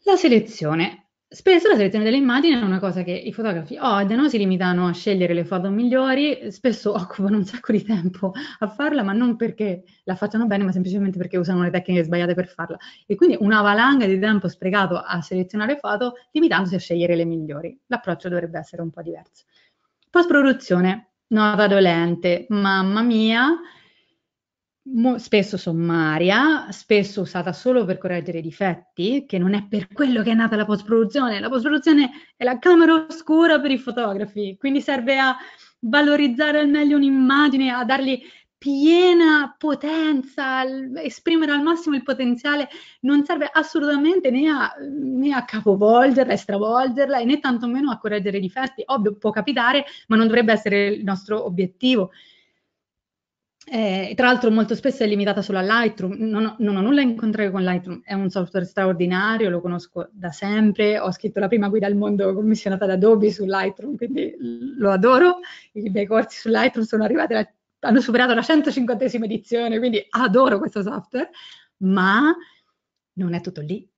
La selezione. Spesso la selezione delle immagini è una cosa che i fotografi odiano, si limitano a scegliere le foto migliori, spesso occupano un sacco di tempo a farla, ma non perché la facciano bene, ma semplicemente perché usano le tecniche sbagliate per farla. E quindi una valanga di tempo sprecato a selezionare foto, limitandosi a scegliere le migliori. L'approccio dovrebbe essere un po' diverso. Post-produzione nota dolente, mamma mia, mo- spesso sommaria, spesso usata solo per correggere i difetti, che non è per quello che è nata la post-produzione. La post-produzione è la camera oscura per i fotografi, quindi serve a valorizzare al meglio un'immagine, a dargli piena potenza, esprimere al massimo il potenziale, non serve assolutamente né a, né a capovolgerla e stravolgerla e né tantomeno a correggere i difetti. Ovvio, può capitare, ma non dovrebbe essere il nostro obiettivo. Eh, tra l'altro molto spesso è limitata solo a Lightroom, non ho, non ho, nulla in contrario con Lightroom, è un software straordinario, lo conosco da sempre, ho scritto la prima guida al mondo commissionata da Adobe su Lightroom, quindi lo adoro, i miei corsi su Lightroom sono arrivati alla hanno superato la 150 edizione, quindi adoro questo software, ma non è tutto lì.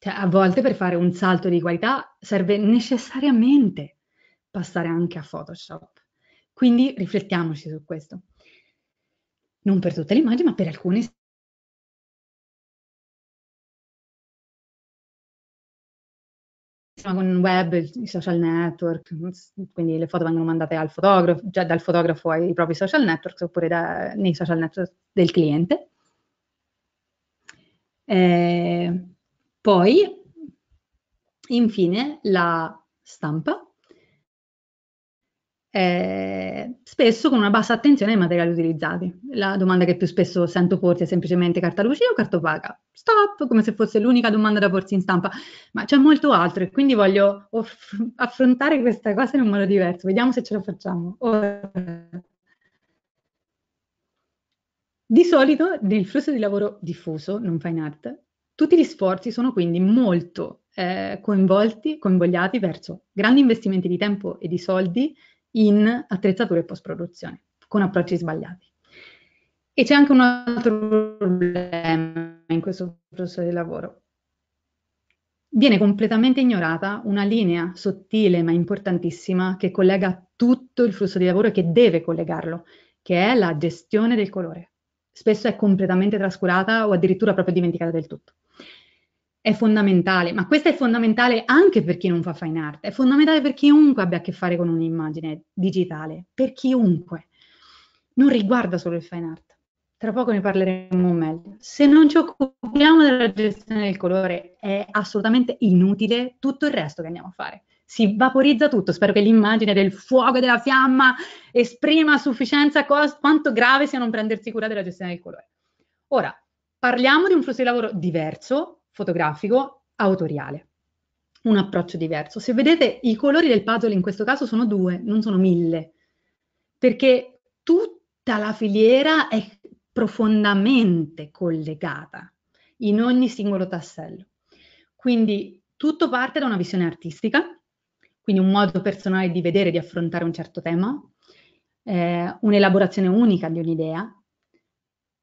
Cioè, a volte per fare un salto di qualità serve necessariamente passare anche a Photoshop. Quindi riflettiamoci su questo. Non per tutte le immagini, ma per alcune faceva con il web, i social network, quindi le foto vengono mandate al fotografo, già dal fotografo ai propri social network oppure da, nei social network del cliente. Eh, poi, infine, la stampa eh, spesso con una bassa attenzione ai materiali utilizzati. La domanda che più spesso sento porsi è semplicemente carta lucida o cartopaca? Stop, come se fosse l'unica domanda da porsi in stampa, ma c'è molto altro e quindi voglio off- affrontare questa cosa in un modo diverso. Vediamo se ce la facciamo. Ora. Di solito, nel flusso di lavoro diffuso, non fine art, tutti gli sforzi sono quindi molto eh, coinvolti, convogliati verso grandi investimenti di tempo e di soldi in attrezzature post-produzione, con approcci sbagliati. E c'è anche un altro problema in questo processo di lavoro. Viene completamente ignorata una linea sottile ma importantissima che collega tutto il flusso di lavoro e che deve collegarlo, che è la gestione del colore. Spesso è completamente trascurata o addirittura proprio dimenticata del tutto è fondamentale, ma questo è fondamentale anche per chi non fa fine art, è fondamentale per chiunque abbia a che fare con un'immagine digitale, per chiunque. Non riguarda solo il fine art. Tra poco ne parleremo meglio. Se non ci occupiamo della gestione del colore è assolutamente inutile tutto il resto che andiamo a fare. Si vaporizza tutto, spero che l'immagine del fuoco e della fiamma esprima a sufficienza cosa, quanto grave sia non prendersi cura della gestione del colore. Ora, parliamo di un flusso di lavoro diverso, fotografico autoriale. Un approccio diverso. Se vedete, i colori del puzzle in questo caso sono due, non sono mille, perché tutta la filiera è profondamente collegata in ogni singolo tassello. Quindi tutto parte da una visione artistica, quindi un modo personale di vedere, e di affrontare un certo tema, eh, un'elaborazione unica di un'idea.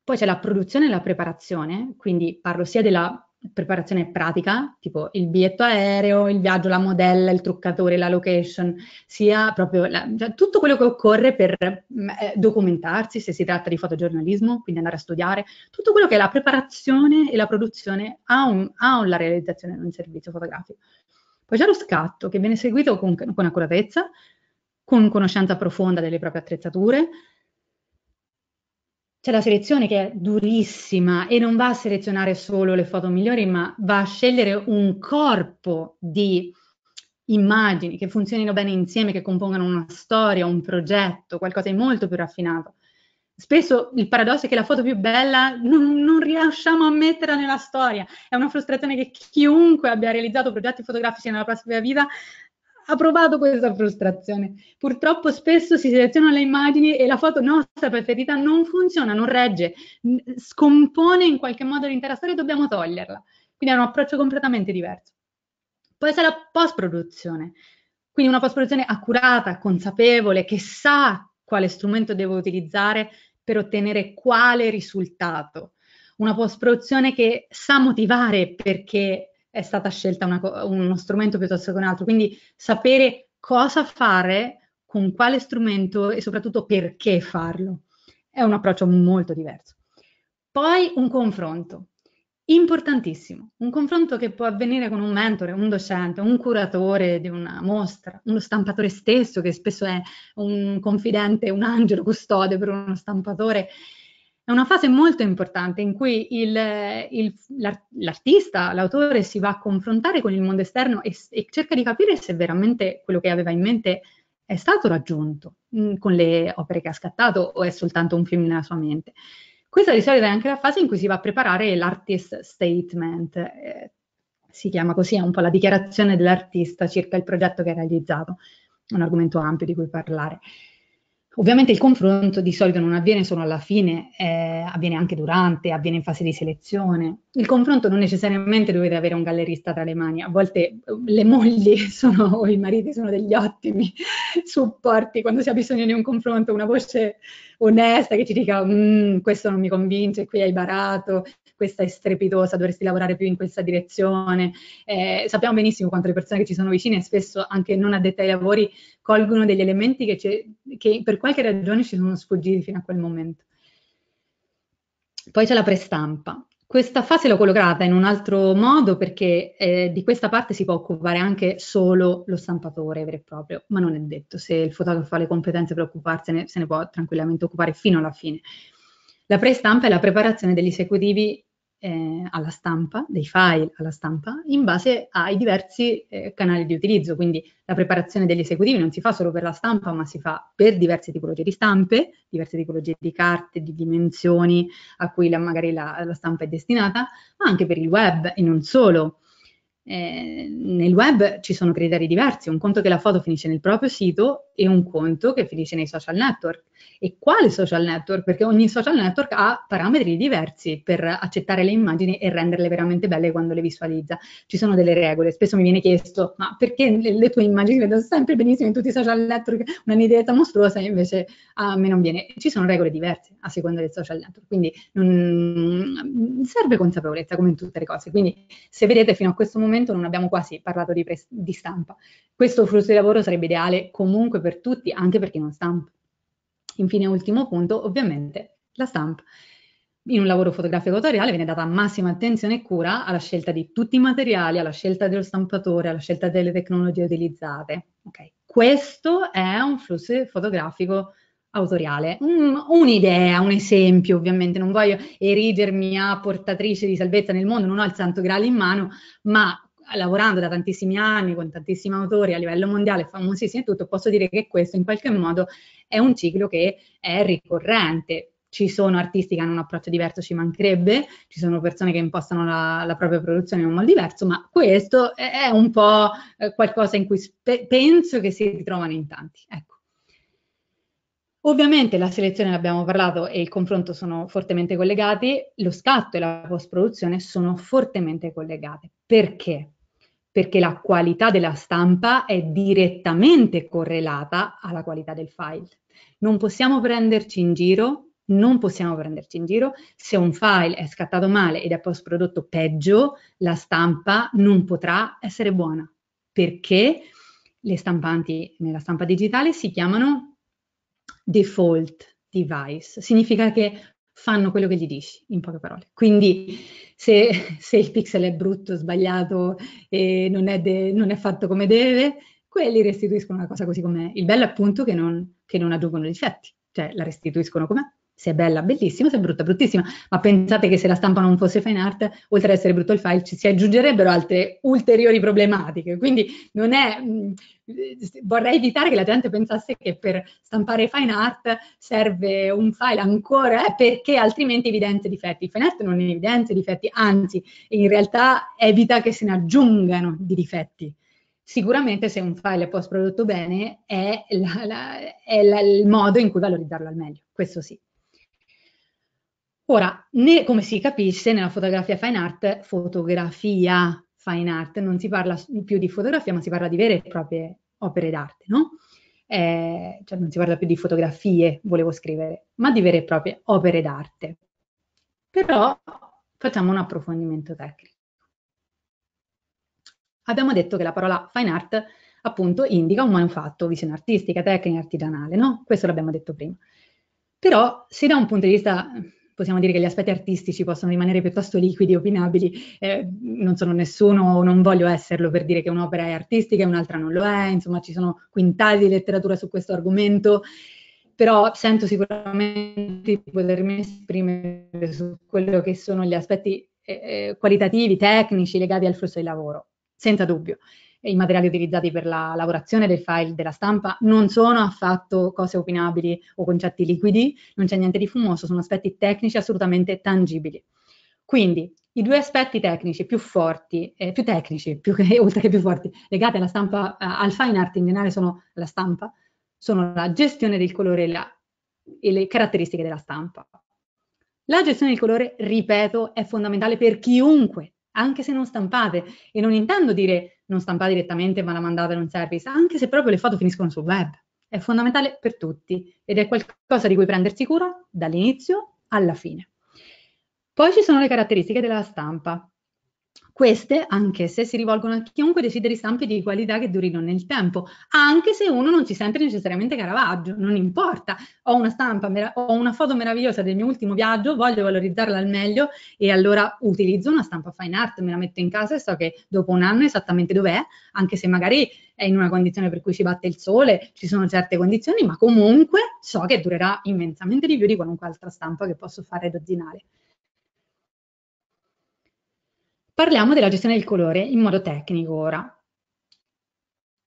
Poi c'è la produzione e la preparazione, quindi parlo sia della preparazione pratica, tipo il biglietto aereo, il viaggio, la modella, il truccatore, la location, sia proprio la, cioè tutto quello che occorre per mm, eh, documentarsi, se si tratta di fotogiornalismo, quindi andare a studiare, tutto quello che è la preparazione e la produzione a, un, a un, la realizzazione di un servizio fotografico. Poi c'è lo scatto che viene seguito con, con accuratezza, con conoscenza profonda delle proprie attrezzature, c'è la selezione che è durissima e non va a selezionare solo le foto migliori, ma va a scegliere un corpo di immagini che funzionino bene insieme, che compongano una storia, un progetto, qualcosa di molto più raffinato. Spesso il paradosso è che la foto più bella non, non riusciamo a metterla nella storia. È una frustrazione che chiunque abbia realizzato progetti fotografici nella propria vita ha provato questa frustrazione. Purtroppo spesso si selezionano le immagini e la foto nostra preferita non funziona, non regge, scompone in qualche modo l'intera storia e dobbiamo toglierla. Quindi è un approccio completamente diverso. Poi c'è la post-produzione, quindi una post-produzione accurata, consapevole, che sa quale strumento devo utilizzare per ottenere quale risultato. Una post-produzione che sa motivare perché è stata scelta una, uno strumento piuttosto che un altro. Quindi sapere cosa fare, con quale strumento e soprattutto perché farlo. È un approccio molto diverso. Poi un confronto, importantissimo, un confronto che può avvenire con un mentore, un docente, un curatore di una mostra, uno stampatore stesso che spesso è un confidente, un angelo custode per uno stampatore è una fase molto importante in cui il, il, l'artista, l'autore si va a confrontare con il mondo esterno e, e, cerca di capire se veramente quello che aveva in mente è stato raggiunto mh, mm, con le opere che ha scattato o è soltanto un film nella sua mente. Questa di solito è anche la fase in cui si va a preparare l'artist statement, eh, si chiama così, è un po' la dichiarazione dell'artista circa il progetto che ha realizzato, un argomento ampio di cui parlare. Ovviamente il confronto di solito non avviene solo alla fine, eh, avviene anche durante, avviene in fase di selezione. Il confronto non necessariamente dovete avere un gallerista tra le mani, a volte eh, le mogli sono, o i mariti sono degli ottimi supporti quando si ha bisogno di un confronto, una voce onesta che ci dica mm, questo non mi convince, qui hai barato, questa è strepitosa, dovresti lavorare più in questa direzione. Eh, sappiamo benissimo quanto le persone che ci sono vicine, spesso anche non addette ai lavori, colgono degli elementi che, che per qualche ragione ci sono sfuggiti fino a quel momento. Poi c'è la prestampa. Questa fase l'ho collocata in un altro modo perché eh, di questa parte si può occupare anche solo lo stampatore vero e proprio, ma non è detto, se il fotografo ha le competenze per occuparsene se ne può tranquillamente occupare fino alla fine. La pre-stampa è la preparazione degli esecutivi eh, alla stampa, dei file alla stampa, in base ai diversi eh, canali di utilizzo. Quindi la preparazione degli esecutivi non si fa solo per la stampa, ma si fa per diverse tipologie di stampe, diverse tipologie di carte, di dimensioni a cui la, magari la, la stampa è destinata, ma anche per il web e non solo. Eh, nel web ci sono criteri diversi, un conto che la foto finisce nel proprio sito e un conto che finisce nei social network. E quale social network? Perché ogni social network ha parametri diversi per accettare le immagini e renderle veramente belle quando le visualizza. Ci sono delle regole, spesso mi viene chiesto ma perché le, le tue immagini vedono sempre benissimo in tutti i social network, una nitidezza mostruosa e invece a me non viene. Ci sono regole diverse a seconda del social network, quindi non, mm, serve consapevolezza come in tutte le cose. Quindi se vedete fino a questo momento momento non abbiamo quasi parlato di, di stampa. Questo flusso di lavoro sarebbe ideale comunque per tutti, anche per chi non stampa. Infine, ultimo punto, ovviamente la stampa. In un lavoro fotografico autoriale viene data massima attenzione e cura alla scelta di tutti i materiali, alla scelta dello stampatore, alla scelta delle tecnologie utilizzate. Okay. Questo è un flusso fotografico autoriale. un'idea, un esempio, ovviamente, non voglio erigermi a portatrice di salvezza nel mondo, non ho il santo graal in mano, ma lavorando da tantissimi anni con tantissimi autori a livello mondiale, famosissimi e tutto, posso dire che questo in qualche modo è un ciclo che è ricorrente. Ci sono artisti che hanno un approccio diverso, ci mancherebbe, ci sono persone che impostano la, la propria produzione in un modo diverso, ma questo è un po' eh, qualcosa in cui spe- penso che si ritrovano in tanti. Ecco. Ovviamente la selezione, l'abbiamo parlato, e il confronto sono fortemente collegati, lo scatto e la post-produzione sono fortemente collegate. Perché? perché la qualità della stampa è direttamente correlata alla qualità del file. Non possiamo prenderci in giro, non possiamo prenderci in giro, se un file è scattato male ed è post prodotto peggio, la stampa non potrà essere buona, perché le stampanti nella stampa digitale si chiamano default device, significa che fanno quello che gli dici, in poche parole. Quindi se, se il pixel è brutto, sbagliato e non è, de, non è, fatto come deve, quelli restituiscono la cosa così com'è. Il bello è appunto che non, che non aggiungono difetti, cioè la restituiscono com'è se è bella bellissima, se è brutta bruttissima, ma pensate che se la stampa non fosse fine art, oltre ad essere brutto il file, ci si aggiungerebbero altre ulteriori problematiche. Quindi non è, mh, mm, vorrei evitare che la gente pensasse che per stampare fine art serve un file ancora, eh, perché altrimenti evidenzia difetti. fine art non evidenzia difetti, anzi, in realtà evita che se ne aggiungano di difetti sicuramente se un file è post prodotto bene è, la, la, è la, il modo in cui valorizzarlo al meglio, questo sì. Ora, né, come si capisce, nella fotografia fine art, fotografia fine art, non si parla più di fotografia, ma si parla di vere e proprie opere d'arte, no? Eh, cioè non si parla più di fotografie, volevo scrivere, ma di vere e proprie opere d'arte. Però facciamo un approfondimento tecnico. Abbiamo detto che la parola fine art appunto indica un manufatto, visione artistica, tecnica artigianale, no? Questo l'abbiamo detto prima. Però se da un punto di vista possiamo dire che gli aspetti artistici possono rimanere piuttosto liquidi, opinabili, eh, non sono nessuno, non voglio esserlo per dire che un'opera è artistica e un'altra non lo è, insomma ci sono quintali di letteratura su questo argomento, però sento sicuramente di potermi esprimere su quello che sono gli aspetti eh, eh, qualitativi, tecnici legati al flusso di lavoro, senza dubbio i materiali utilizzati per la lavorazione del file della stampa non sono affatto cose opinabili o concetti liquidi, non c'è niente di fumoso, sono aspetti tecnici assolutamente tangibili. Quindi i due aspetti tecnici più forti, eh, più tecnici, più che, oltre che più forti, legati alla stampa, eh, al fine art in generale sono la stampa, sono la gestione del colore e, la, e le caratteristiche della stampa. La gestione del colore, ripeto, è fondamentale per chiunque, anche se non stampate. E non intendo dire non stampata direttamente ma la mandata in un service, anche se proprio le foto finiscono sul web. È fondamentale per tutti ed è qualcosa di cui prendersi cura dall'inizio alla fine. Poi ci sono le caratteristiche della stampa. Queste, anch'esse, si rivolgono a chiunque desideri stampe di qualità che durino nel tempo, anche se uno non si sente necessariamente Caravaggio, non importa. Ho una stampa, ho una foto meravigliosa del mio ultimo viaggio, voglio valorizzarla al meglio e allora utilizzo una stampa fine art, me la metto in casa e so che dopo un anno è esattamente dov'è, anche se magari è in una condizione per cui ci batte il sole, ci sono certe condizioni, ma comunque so che durerà immensamente di più di qualunque altra stampa che posso fare dozzinare. Parliamo della gestione del colore in modo tecnico ora.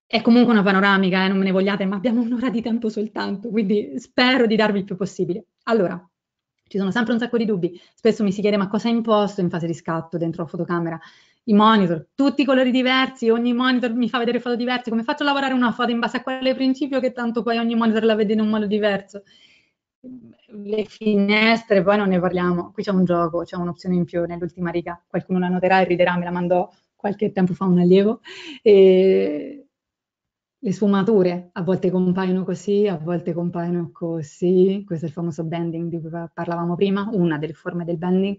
È comunque una panoramica, eh, non me ne vogliate, ma abbiamo un'ora di tempo soltanto, quindi spero di darvi il più possibile. Allora, ci sono sempre un sacco di dubbi, spesso mi si chiede ma cosa imposto in fase di scatto dentro la fotocamera? I monitor, tutti i colori diversi, ogni monitor mi fa vedere foto diverse, come faccio a lavorare una foto in base a quale principio che tanto poi ogni monitor la vede in un modo diverso? le finestre, poi non ne parliamo. Qui c'è un gioco, c'è un'opzione in più nell'ultima riga. Qualcuno la noterà e riderà, me la mandò qualche tempo fa un allievo. E le sfumature a volte compaiono così, a volte compaiono così. Questo è il famoso bending di cui parlavamo prima, una delle forme del bending.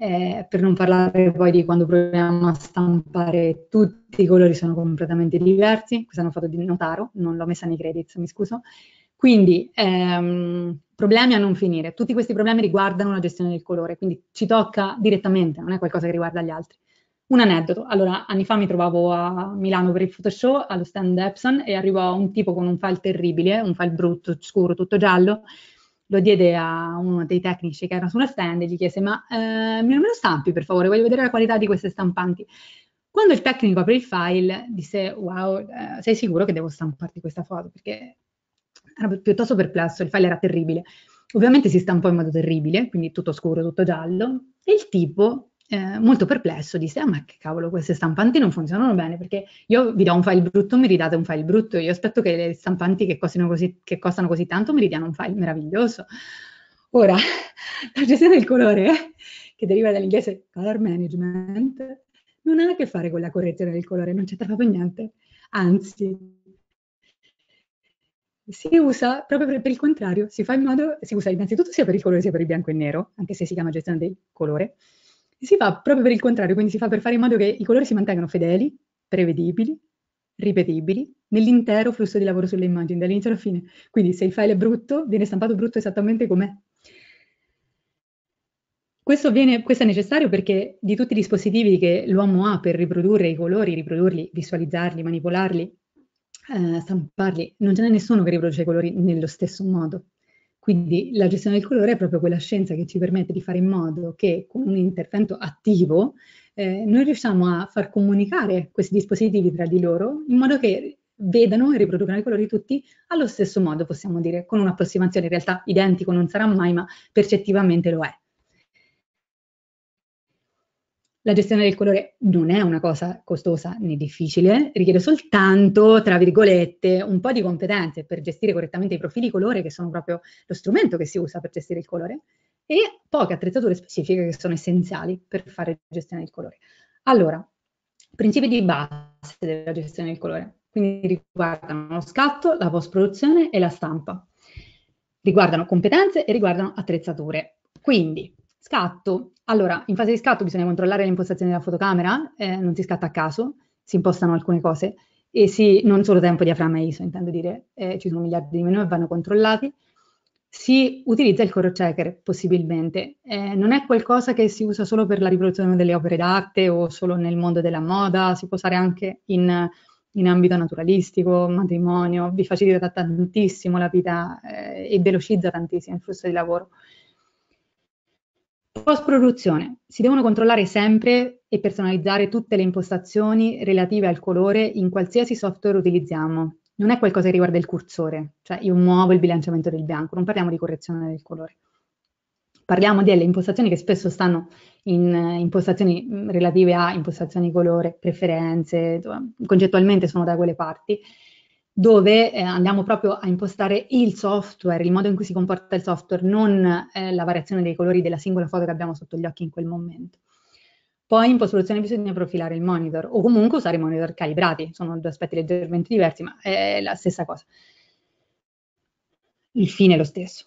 Eh, per non parlare poi di quando proviamo a stampare tutti i colori sono completamente diversi. Questa è una foto di Notaro, non l'ho messa nei credits, mi scuso. Quindi ehm, problemi a non finire. Tutti questi problemi riguardano la gestione del colore, quindi ci tocca direttamente, non è qualcosa che riguarda gli altri. Un aneddoto. Allora, anni fa mi trovavo a Milano per il Photoshop allo stand Epson e arrivò un tipo con un file terribile, un file brutto, scuro, tutto giallo. Lo diede a uno dei tecnici che era sulla stand e gli chiese: Ma eh, me lo stampi per favore, voglio vedere la qualità di queste stampanti. Quando il tecnico aprì il file, disse: Wow, eh, sei sicuro che devo stamparti questa foto? Perché era piuttosto perplesso, il file era terribile. Ovviamente si stampò in modo terribile, quindi tutto scuro, tutto giallo, e il tipo, eh, molto perplesso, disse, ah ma che cavolo, queste stampanti non funzionano bene, perché io vi do un file brutto, mi ridate un file brutto, io aspetto che le stampanti che costano così, che costano così tanto mi ridiano un file meraviglioso. Ora, la gestione del colore, eh, che deriva dall'inglese color management, non ha a che fare con la correzione del colore, non c'entra proprio niente. Anzi, si usa proprio per, per, il contrario, si fa in modo, si usa innanzitutto sia per il colore sia per il bianco e nero, anche se si chiama gestione del colore, si fa proprio per il contrario, quindi si fa per fare in modo che i colori si mantengano fedeli, prevedibili, ripetibili, nell'intero flusso di lavoro sulle immagini, dall'inizio alla fine. Quindi se il file è brutto, viene stampato brutto esattamente com'è. Questo, viene, questo è necessario perché di tutti i dispositivi che l'uomo ha per riprodurre i colori, riprodurli, visualizzarli, manipolarli, eh, stamparli, non ce n'è nessuno che riproduce i colori nello stesso modo. Quindi la gestione del colore è proprio quella scienza che ci permette di fare in modo che con un intervento attivo eh, noi riusciamo a far comunicare questi dispositivi tra di loro in modo che vedano e riproducano i colori tutti allo stesso modo, possiamo dire, con un'approssimazione in realtà identico non sarà mai, ma percettivamente lo è. La gestione del colore non è una cosa costosa né difficile, richiede soltanto, tra virgolette, un po' di competenze per gestire correttamente i profili colore, che sono proprio lo strumento che si usa per gestire il colore, e poche attrezzature specifiche che sono essenziali per fare gestione del colore. Allora, principi di base della gestione del colore, quindi riguardano lo scatto, la post-produzione e la stampa. Riguardano competenze e riguardano attrezzature. Quindi, Scatto. Allora, in fase di scatto bisogna controllare le impostazioni della fotocamera, eh, non si scatta a caso, si impostano alcune cose e si, non solo tempo, diaframma e ISO, intendo dire, eh, ci sono miliardi di menu e vanno controllati. Si utilizza il color checker, possibilmente. Eh, non è qualcosa che si usa solo per la riproduzione delle opere d'arte o solo nel mondo della moda, si può usare anche in, in ambito naturalistico, matrimonio, vi facilita tantissimo la vita eh, e velocizza tantissimo il flusso di lavoro. Post-produzione. Si devono controllare sempre e personalizzare tutte le impostazioni relative al colore in qualsiasi software utilizziamo. Non è qualcosa che riguarda il cursore, cioè io muovo il bilanciamento del bianco, non parliamo di correzione del colore. Parliamo delle impostazioni che spesso stanno in eh, impostazioni mm, relative a impostazioni colore, preferenze, concettualmente sono da quelle parti, dove eh, andiamo proprio a impostare il software, il modo in cui si comporta il software, non eh, la variazione dei colori della singola foto che abbiamo sotto gli occhi in quel momento. Poi in post-produzione bisogna profilare il monitor o comunque usare i monitor calibrati, sono due aspetti leggermente diversi, ma è la stessa cosa. Il fine è lo stesso.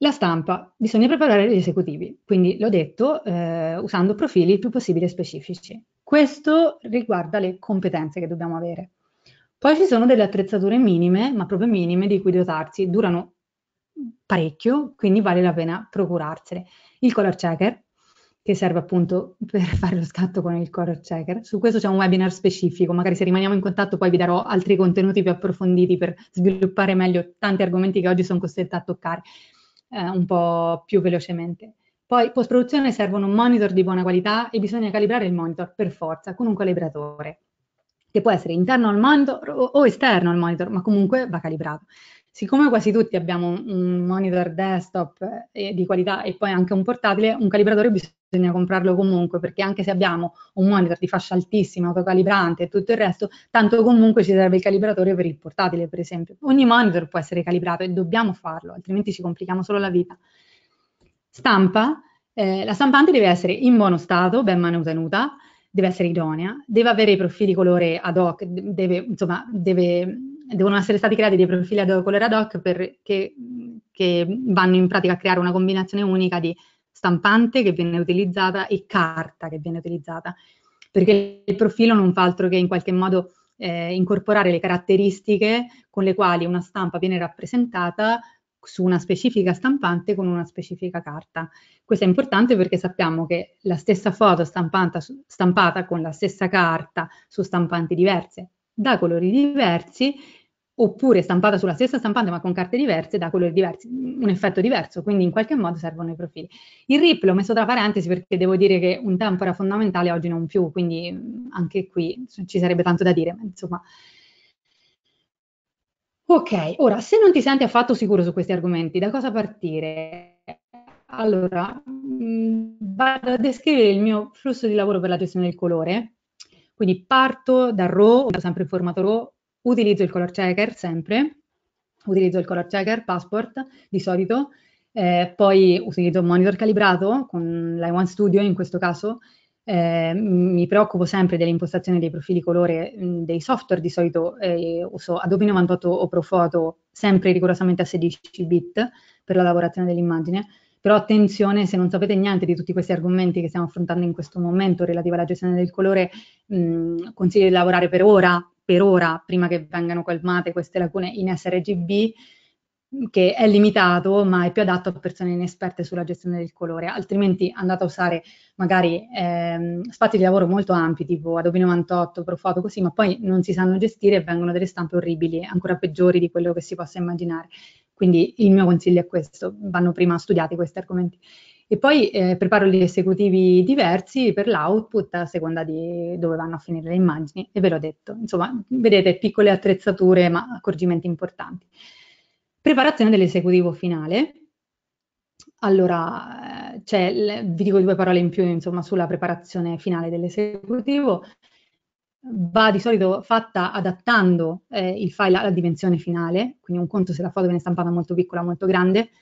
La stampa, bisogna preparare gli esecutivi, quindi l'ho detto, eh, usando profili il più possibile specifici. Questo riguarda le competenze che dobbiamo avere. Poi ci sono delle attrezzature minime, ma proprio minime, di cui dotarsi, durano parecchio, quindi vale la pena procurarsene. Il color checker, che serve appunto per fare lo scatto con il color checker. Su questo c'è un webinar specifico, magari se rimaniamo in contatto poi vi darò altri contenuti più approfonditi per sviluppare meglio tanti argomenti che oggi sono costretta a toccare eh, un po' più velocemente. Poi post produzione servono monitor di buona qualità e bisogna calibrare il monitor per forza con un calibratore che può essere interno al monitor o esterno al monitor, ma comunque va calibrato. Siccome quasi tutti abbiamo un monitor desktop eh, di qualità e poi anche un portatile, un calibratore bisogna comprarlo comunque, perché anche se abbiamo un monitor di fascia altissima, autocalibrante e tutto il resto, tanto comunque ci serve il calibratore per il portatile, per esempio. Ogni monitor può essere calibrato e dobbiamo farlo, altrimenti ci complichiamo solo la vita. Stampa, eh, la stampante deve essere in buono stato, ben mantenuta, deve essere idonea, deve avere i profili colore ad hoc, deve, insomma, deve, devono essere stati creati dei profili ad hoc, colore ad hoc per, che, che vanno in pratica a creare una combinazione unica di stampante che viene utilizzata e carta che viene utilizzata, perché il profilo non fa altro che in qualche modo eh, incorporare le caratteristiche con le quali una stampa viene rappresentata su una specifica stampante con una specifica carta. Questo è importante perché sappiamo che la stessa foto stampata, stampata con la stessa carta su stampanti diverse da colori diversi oppure stampata sulla stessa stampante ma con carte diverse da colori diversi, un effetto diverso, quindi in qualche modo servono i profili. Il rip l'ho messo tra parentesi perché devo dire che un tempo era fondamentale, oggi non più, quindi mm, anche qui ci sarebbe tanto da dire, ma insomma Ok, ora se non ti senti affatto sicuro su questi argomenti, da cosa partire? Allora, mh, mm, vado a descrivere il mio flusso di lavoro per la gestione del colore. Quindi parto da RAW, sempre in formato RAW, utilizzo il color checker sempre, utilizzo il color checker passport di solito, eh, poi utilizzo un monitor calibrato con l'i1 Studio in questo caso, eh, mi preoccupo sempre dell'impostazione dei profili colore mh, mm, dei software, di solito eh, uso Adobe 98 o Profoto sempre rigorosamente a 16 bit per la lavorazione dell'immagine, però attenzione se non sapete niente di tutti questi argomenti che stiamo affrontando in questo momento relativi alla gestione del colore, mh, mm, consiglio di lavorare per ora, per ora, prima che vengano colmate queste lacune in sRGB, che è limitato ma è più adatto a persone inesperte sulla gestione del colore, altrimenti andate a usare magari ehm, spazi di lavoro molto ampi tipo Adobe 98, Profoto così, ma poi non si sanno gestire e vengono delle stampe orribili, ancora peggiori di quello che si possa immaginare. Quindi il mio consiglio è questo, vanno prima studiati questi argomenti. E poi eh, preparo gli esecutivi diversi per l'output a seconda di dove vanno a finire le immagini e ve l'ho detto. Insomma, vedete piccole attrezzature ma accorgimenti importanti. Preparazione dell'esecutivo finale. Allora, cioè, vi dico due parole in più insomma, sulla preparazione finale dell'esecutivo. Va di solito fatta adattando eh, il file alla dimensione finale, quindi un conto se la foto viene stampata molto piccola o molto grande.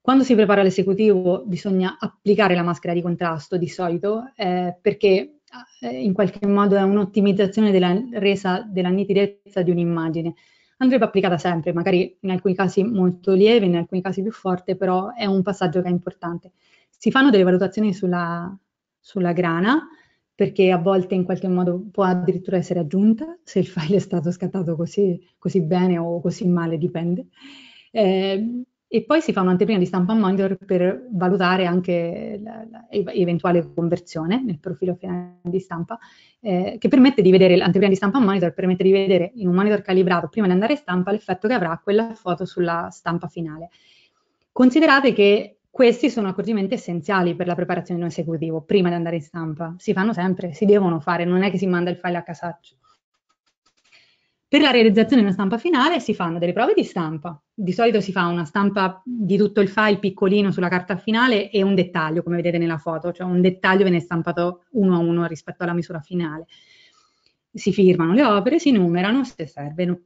Quando si prepara l'esecutivo bisogna applicare la maschera di contrasto di solito, eh, perché eh, in qualche modo è un'ottimizzazione della resa della nitidezza di un'immagine andrebbe applicata sempre, magari in alcuni casi molto lieve, in alcuni casi più forte, però è un passaggio che è importante. Si fanno delle valutazioni sulla, sulla grana, perché a volte in qualche modo può addirittura essere aggiunta, se il file è stato scattato così, così bene o così male, dipende. Eh, e poi si fa un'anteprima di stampa monitor per valutare anche l'eventuale conversione nel profilo finale di stampa, eh, che permette di vedere, l'anteprima di stampa monitor permette di vedere in un monitor calibrato prima di andare in stampa l'effetto che avrà quella foto sulla stampa finale. Considerate che questi sono accorgimenti essenziali per la preparazione di un esecutivo prima di andare in stampa, si fanno sempre, si devono fare, non è che si manda il file a casaccio. Per la realizzazione di una stampa finale si fanno delle prove di stampa. Di solito si fa una stampa di tutto il file piccolino sulla carta finale e un dettaglio, come vedete nella foto, cioè un dettaglio viene stampato uno a uno rispetto alla misura finale. Si firmano le opere, si numerano, se serve,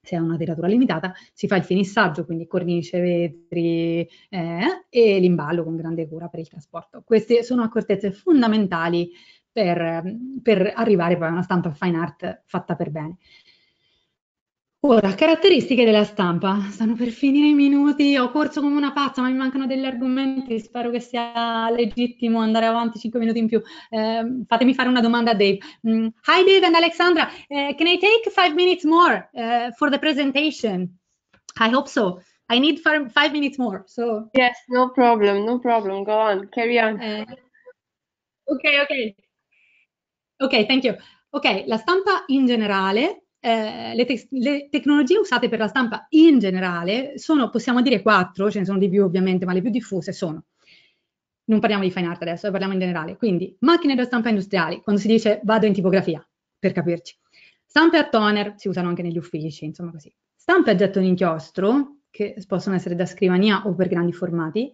se è una tiratura limitata, si fa il finissaggio, quindi cornice, vetri eh, e l'imballo con grande cura per il trasporto. Queste sono accortezze fondamentali per, per arrivare poi a una stampa fine art fatta per bene. Ora, caratteristiche della stampa. Stanno per finire i minuti, ho corso come una pazza, ma mi mancano degli argomenti, spero che sia legittimo andare avanti 5 minuti in più. Eh, fatemi fare una domanda a Dave. Mm. Hi Dave and Alexandra, uh, can I take 5 minutes more uh, for the presentation? I hope so. I need 5 minutes more. So yes, no problem, no problem. Go on, carry on. Uh, ok, ok. Ok, thank you. Ok, la stampa in generale eh, le, te- le, tecnologie usate per la stampa in generale sono, possiamo dire, quattro, ce ne sono di più ovviamente, ma le più diffuse sono, non parliamo di fine art adesso, eh, parliamo in generale, quindi macchine da stampa industriali, quando si dice vado in tipografia, per capirci, stampe a toner, si usano anche negli uffici, insomma così, stampe a getto di inchiostro, che possono essere da scrivania o per grandi formati,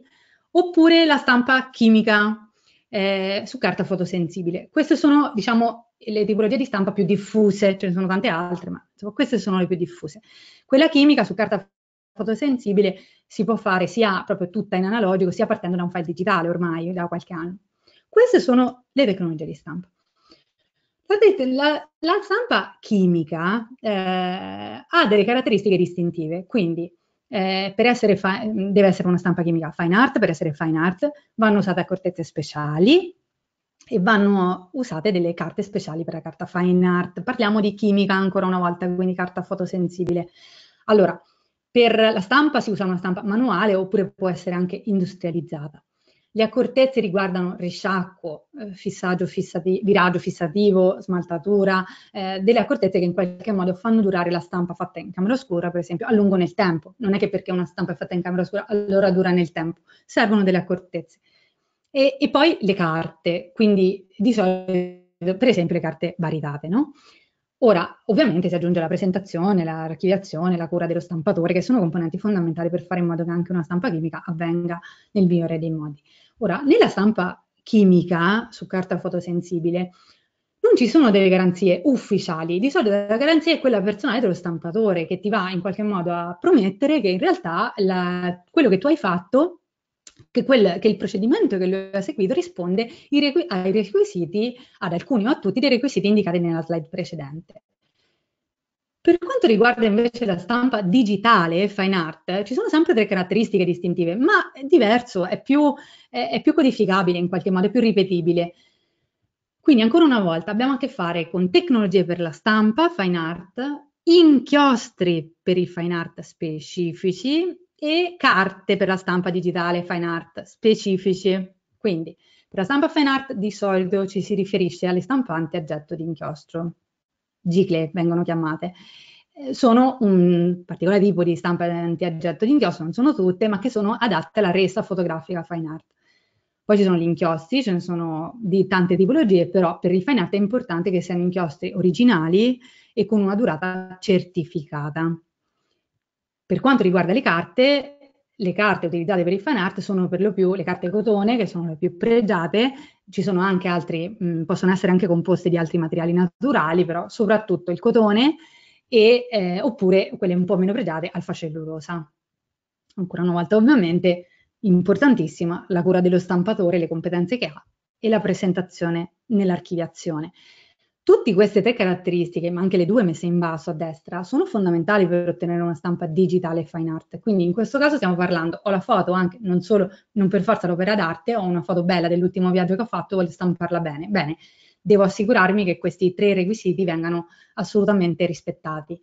oppure la stampa chimica, eh, su carta fotosensibile. Queste sono, diciamo, le tipologie di stampa più diffuse, ce ne sono tante altre, ma insomma, queste sono le più diffuse. Quella chimica su carta fotosensibile si può fare sia proprio tutta in analogico, sia partendo da un file digitale ormai da qualche anno. Queste sono le tecnologie di stampa. Vedete, la, la stampa chimica eh, ha delle caratteristiche distintive, quindi eh, per essere fa- deve essere una stampa chimica fine art, per essere fine art vanno usate accortezze speciali e vanno usate delle carte speciali per la carta fine art. Parliamo di chimica ancora una volta, quindi carta fotosensibile. Allora, per la stampa si usa una stampa manuale oppure può essere anche industrializzata. Le accortezze riguardano risciacquo, eh, fissaggio, fissati, viraggio fissativo, smaltatura, eh, delle accortezze che in qualche modo fanno durare la stampa fatta in camera oscura, per esempio, a lungo nel tempo. Non è che perché una stampa è fatta in camera oscura allora dura nel tempo, servono delle accortezze. E, e poi le carte, quindi di solito, per esempio, le carte baritate, no? Ora, ovviamente si aggiunge la presentazione, l'archiviazione, la cura dello stampatore, che sono componenti fondamentali per fare in modo che anche una stampa chimica avvenga nel migliore dei modi. Ora, nella stampa chimica su carta fotosensibile non ci sono delle garanzie ufficiali, di solito la garanzia è quella personale dello stampatore che ti va in qualche modo a promettere che in realtà la, quello che tu hai fatto che, quel, che, il procedimento che lui ha seguito risponde ai requisiti, ad alcuni o a tutti dei requisiti indicati nella slide precedente. Per quanto riguarda invece la stampa digitale e eh, fine art, ci sono sempre tre caratteristiche distintive, ma è diverso, è più, è, è più codificabile in qualche modo, è più ripetibile. Quindi ancora una volta abbiamo a che fare con tecnologie per la stampa, fine art, inchiostri per i fine art specifici e carte per la stampa digitale fine art specifici. Quindi per la stampa fine art di solito ci si riferisce alle stampanti a getto di inchiostro gicle vengono chiamate. Eh, sono un particolare tipo di stampa a getto di inchiostro, non sono tutte, ma che sono adatte alla resa fotografica fine art. Poi ci sono gli inchiostri, ce ne sono di tante tipologie, però per il fine art è importante che siano inchiostri originali e con una durata certificata. Per quanto riguarda le carte, le carte utilizzate per il fan art sono per lo più le carte cotone, che sono le più pregiate, ci sono anche altri, mh, mm, possono essere anche composte di altri materiali naturali, però soprattutto il cotone, e, eh, oppure quelle un po' meno pregiate, alfacellulosa. Ancora una volta, ovviamente, importantissima la cura dello stampatore, le competenze che ha e la presentazione nell'archiviazione. Tutte queste tre caratteristiche, ma anche le due messe in basso a destra, sono fondamentali per ottenere una stampa digitale fine art. Quindi in questo caso stiamo parlando, ho la foto anche, non solo, non per forza l'opera d'arte, ho una foto bella dell'ultimo viaggio che ho fatto, voglio stamparla bene. Bene, devo assicurarmi che questi tre requisiti vengano assolutamente rispettati.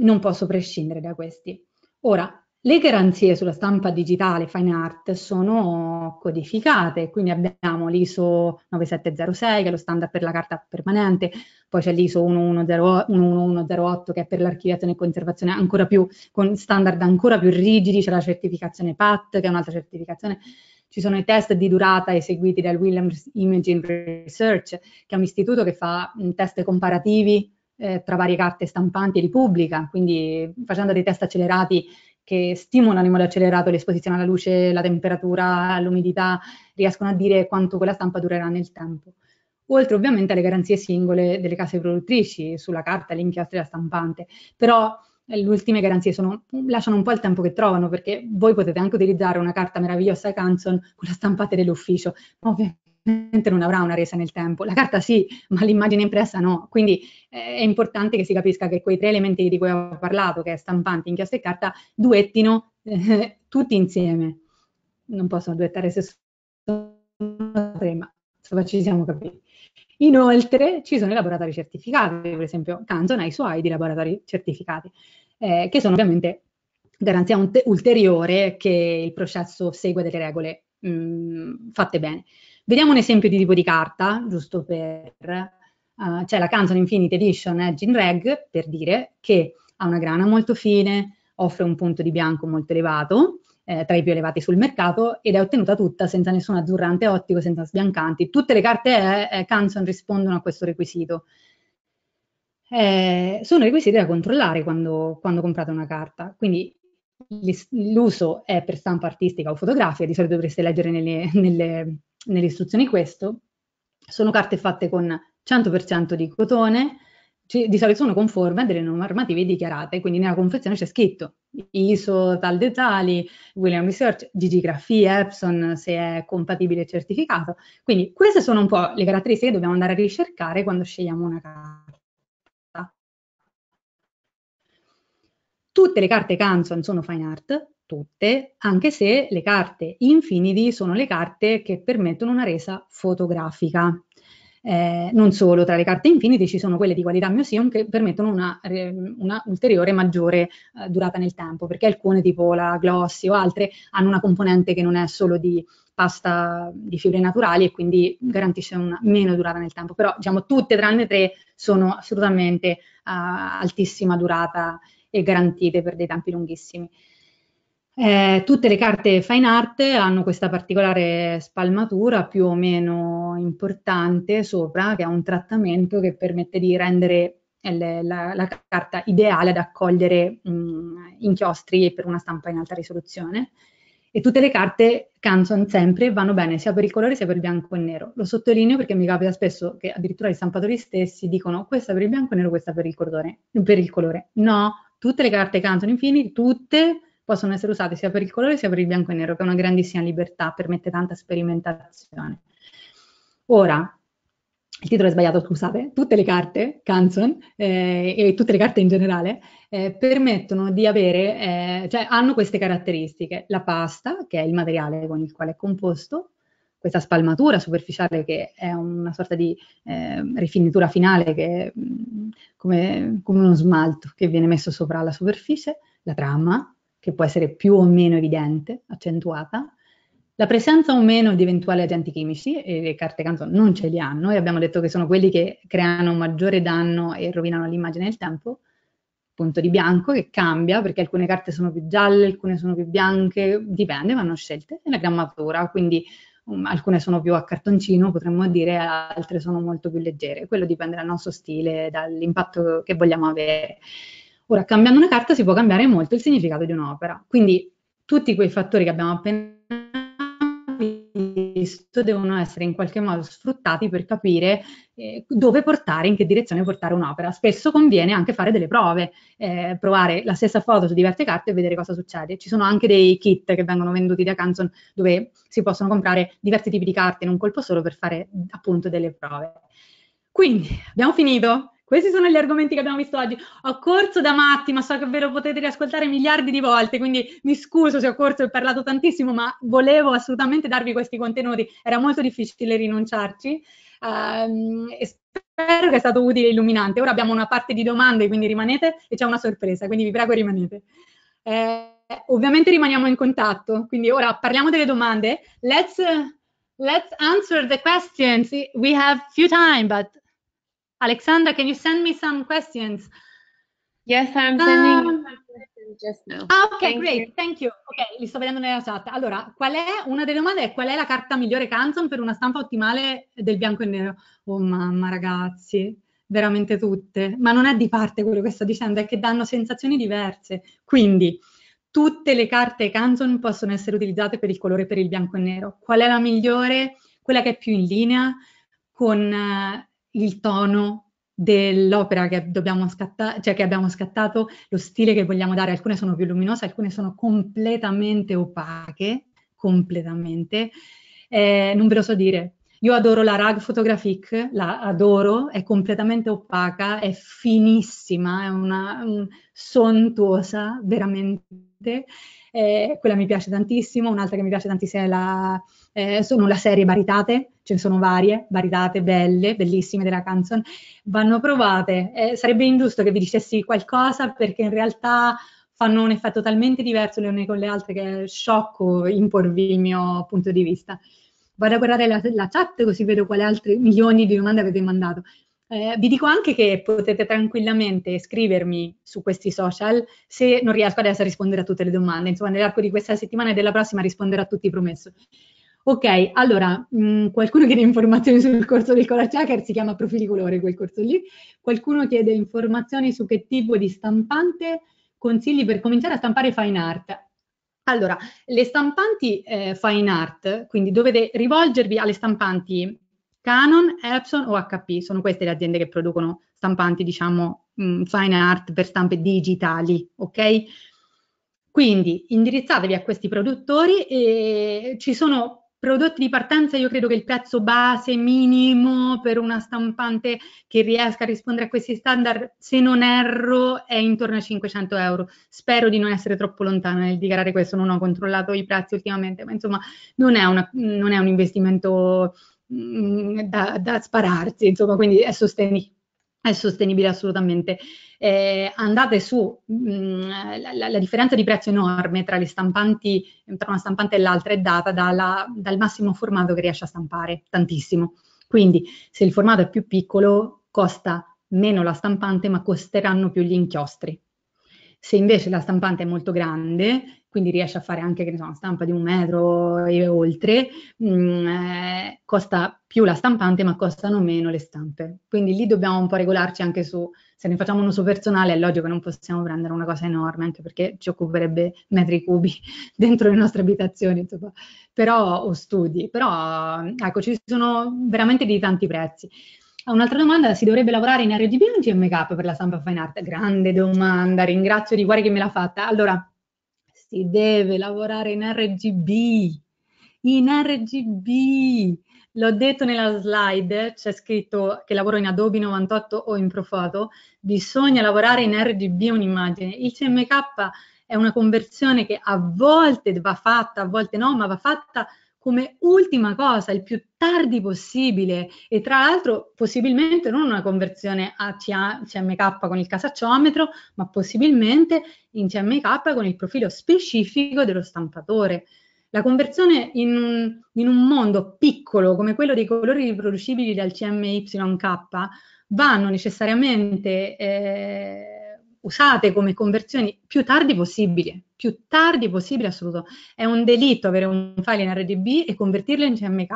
Non posso prescindere da questi. Ora, le garanzie sulla stampa digitale fine art sono codificate, quindi abbiamo l'ISO 9706 che è lo standard per la carta permanente, poi c'è l'ISO 11108 che è per l'archiviazione e conservazione ancora più, con standard ancora più rigidi, c'è la certificazione PAT che è un'altra certificazione, ci sono i test di durata eseguiti dal Williams Imaging Research che è un istituto che fa test comparativi eh, tra varie carte stampanti e ripubblica, quindi facendo dei test accelerati che stimolano in modo accelerato l'esposizione alla luce, la temperatura, l'umidità, riescono a dire quanto quella stampa durerà nel tempo. Oltre ovviamente alle garanzie singole delle case produttrici, sulla carta, l'inchiostro e la stampante. Però eh, le ultime garanzie sono, lasciano un po' il tempo che trovano, perché voi potete anche utilizzare una carta meravigliosa Canson con la stampante dell'ufficio, ma ovviamente sicuramente non avrà una resa nel tempo. La carta sì, ma l'immagine impressa no. Quindi eh, è importante che si capisca che quei tre elementi di cui ho parlato, che è stampante, inchiostro e carta, duettino eh, tutti insieme. Non possono duettare se sono tre, ma insomma ci siamo capiti. Inoltre ci sono i laboratori certificati, per esempio Canzon ha i suoi di laboratori certificati, eh, che sono ovviamente garanzia ulteriore che il processo segue delle regole mh, mm, fatte bene. Vediamo un esempio di tipo di carta, giusto per... Uh, eh, c'è cioè la Canson Infinite Edition Edge in Reg, per dire, che ha una grana molto fine, offre un punto di bianco molto elevato, eh, tra i più elevati sul mercato, ed è ottenuta tutta senza nessun azzurrante ottico, senza sbiancanti. Tutte le carte eh, Canson rispondono a questo requisito. Eh, sono requisiti da controllare quando, quando comprate una carta, quindi l'uso è per stampa artistica o fotografica, di solito dovreste leggere nelle, nelle nelle istruzioni questo, sono carte fatte con 100% di cotone, di solito sono conforme a delle normative dichiarate, quindi nella confezione c'è scritto ISO, tal dei tali, William Research, digigrafia, Epson, se è compatibile e certificato. Quindi queste sono un po' le caratteristiche che dobbiamo andare a ricercare quando scegliamo una carta. Tutte le carte Canson sono fine art, tutte, anche se le carte Infinity sono le carte che permettono una resa fotografica. Eh, non solo, tra le carte Infinity ci sono quelle di qualità museum che permettono una, una ulteriore maggiore eh, durata nel tempo, perché alcune tipo la Glossy o altre hanno una componente che non è solo di pasta di fibre naturali e quindi garantisce una meno durata nel tempo, però diciamo tutte tranne tre sono assolutamente a uh, eh, altissima durata e garantite per dei tempi lunghissimi. Eh, tutte le carte fine art hanno questa particolare spalmatura più o meno importante sopra, che ha un trattamento che permette di rendere eh, le, la, la, carta ideale ad accogliere mh, mm, inchiostri per una stampa in alta risoluzione. E tutte le carte Canson sempre vanno bene sia per il colore sia per il bianco e nero. Lo sottolineo perché mi capita spesso che addirittura gli stampatori stessi dicono questa per il bianco e nero, questa per il, cordone, per il colore. No, Tutte le carte canton infine, tutte possono essere usate sia per il colore sia per il bianco e nero, che è una grandissima libertà, permette tanta sperimentazione. Ora, il titolo è sbagliato, scusate, tutte le carte, Canzon, eh, e tutte le carte in generale, eh, permettono di avere, eh, cioè hanno queste caratteristiche, la pasta, che è il materiale con il quale è composto, questa spalmatura superficiale che è una sorta di eh, rifinitura finale che come, come uno smalto che viene messo sopra la superficie, la trama, che può essere più o meno evidente, accentuata, la presenza o meno di eventuali agenti chimici, e le carte canto non ce li hanno, e abbiamo detto che sono quelli che creano maggiore danno e rovinano l'immagine nel tempo, punto di bianco che cambia perché alcune carte sono più gialle, alcune sono più bianche, dipende, vanno scelte, e la grammatura, quindi Um, alcune sono più a cartoncino, potremmo dire, altre sono molto più leggere. Quello dipende dal nostro stile, dall'impatto che vogliamo avere. Ora, cambiando una carta si può cambiare molto il significato di un'opera. Quindi tutti quei fattori che abbiamo appena questo devono essere in qualche modo sfruttati per capire eh, dove portare, in che direzione portare un'opera. Spesso conviene anche fare delle prove, eh, provare la stessa foto su diverse carte e vedere cosa succede. Ci sono anche dei kit che vengono venduti da Canson dove si possono comprare diversi tipi di carte in un colpo solo per fare appunto delle prove. Quindi abbiamo finito. Questi sono gli argomenti che abbiamo visto oggi. Ho corso da matti, ma so che ve lo potete riascoltare miliardi di volte, quindi mi scuso se ho corso e ho parlato tantissimo, ma volevo assolutamente darvi questi contenuti. Era molto difficile rinunciarci. Um, e spero che sia stato utile e illuminante. Ora abbiamo una parte di domande, quindi rimanete e c'è una sorpresa, quindi vi prego rimanete. Eh, ovviamente rimaniamo in contatto, quindi ora parliamo delle domande. Let's, let's answer the questions. We have few time, but... Alexandra, can you send me some questions? Yes, I'm um, sending um, just now. Ah, ok, Thank great, you. Thank you. Ok, li sto vedendo nella chat. Allora, qual è, una delle domande è qual è la carta migliore Canson per una stampa ottimale del bianco e nero? Oh mamma ragazzi, veramente tutte. Ma non è di parte quello che sto dicendo, è che danno sensazioni diverse. Quindi, tutte le carte Canson possono essere utilizzate per il colore per il bianco e nero. Qual è la migliore? Quella che è più in linea con eh, il tono dell'opera che, scatta- cioè che abbiamo scattato, lo stile che vogliamo dare, alcune sono più luminose, alcune sono completamente opache, completamente, eh, non ve lo so dire, io adoro la RAG Photographic, la adoro, è completamente opaca, è finissima, è una um, sontuosa, veramente. Eh, quella mi piace tantissimo, un'altra che mi piace tantissimo è la, eh, sono la serie Baritate, ce ne sono varie, Baritate, belle, bellissime della Canzone, vanno provate. Eh, sarebbe ingiusto che vi dicessi qualcosa perché in realtà fanno un effetto talmente diverso le une con le altre che è sciocco imporvi il mio punto di vista vado a guardare la, la chat così vedo quali altri milioni di domande avete mandato. Eh, vi dico anche che potete tranquillamente scrivermi su questi social se non riesco adesso a rispondere a tutte le domande. Insomma, nell'arco di questa settimana e della prossima risponderò a tutti, promesso. Ok, allora, mh, mm, qualcuno chiede informazioni sul corso del Color Checker, si chiama Profili Colore quel corso lì. Qualcuno chiede informazioni su che tipo di stampante, consigli per cominciare a stampare fine art. Allora, le stampanti eh, fine art, quindi dovete rivolgervi alle stampanti Canon, Epson o HP, sono queste le aziende che producono stampanti, diciamo, mh, mm, fine art per stampe digitali, ok? Quindi indirizzatevi a questi produttori e ci sono prodotti di partenza io credo che il prezzo base minimo per una stampante che riesca a rispondere a questi standard, se non erro, è intorno a 500 euro. Spero di non essere troppo lontana nel dichiarare questo, non ho controllato i prezzi ultimamente, ma insomma non è, una, non è un investimento mm, da, da spararsi, insomma, quindi è sostenibile è sostenibile assolutamente. Eh, andate su, mh, mm, la, la, differenza di prezzo enorme tra, le stampanti, tra una stampante e l'altra è data dalla, dal massimo formato che riesce a stampare, tantissimo. Quindi se il formato è più piccolo costa meno la stampante ma costeranno più gli inchiostri. Se invece la stampante è molto grande, quindi riesce a fare anche che ne so, una stampa di un metro e oltre, mh, mm, eh, costa più la stampante ma costano meno le stampe. Quindi lì dobbiamo un po' regolarci anche su, se ne facciamo un uso personale è logico che non possiamo prendere una cosa enorme anche perché ci occuperebbe metri cubi dentro le nostre abitazioni, insomma, però, o studi. Però ecco, ci sono veramente di tanti prezzi. Ah, un'altra domanda, si dovrebbe lavorare in RGB o in make per la stampa fine art? Grande domanda, ringrazio di cuore che me l'ha fatta. Allora, si deve lavorare in RGB, in RGB. L'ho detto nella slide, c'è scritto che lavoro in Adobe 98 o in Profoto, bisogna lavorare in RGB un'immagine. Il CMK è una conversione che a volte va fatta, a volte no, ma va fatta come ultima cosa, il più tardi possibile e tra l'altro possibilmente non una conversione a CMK con il casacciometro, ma possibilmente in CMK con il profilo specifico dello stampatore. La conversione in un, in un mondo piccolo come quello dei colori riproducibili dal CMYK vanno necessariamente... Eh, usate come conversioni più tardi possibile, più tardi possibile assoluto. È un delitto avere un file in RGB e convertirlo in CMK,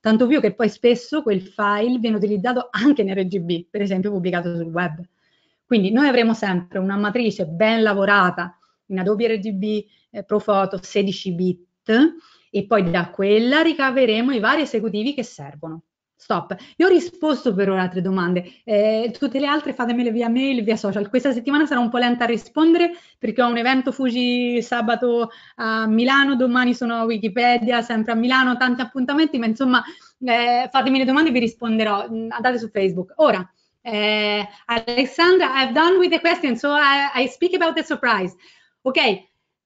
tanto più che poi spesso quel file viene utilizzato anche in RGB, per esempio pubblicato sul web. Quindi noi avremo sempre una matrice ben lavorata in Adobe RGB eh, Profoto 16 bit e poi da quella ricaveremo i vari esecutivi che servono. Stop. Io ho risposto per ora a tre domande, eh, tutte le altre fatemele via mail, via social. Questa settimana sarà un po' lenta a rispondere perché ho un evento Fuji sabato a Milano, domani sono a Wikipedia, sempre a Milano, tanti appuntamenti, ma insomma eh, fatemi le domande e vi risponderò. Mm, andate su Facebook. Ora, eh, Alexandra, I've done with the question, so I, I speak about the surprise. Ok,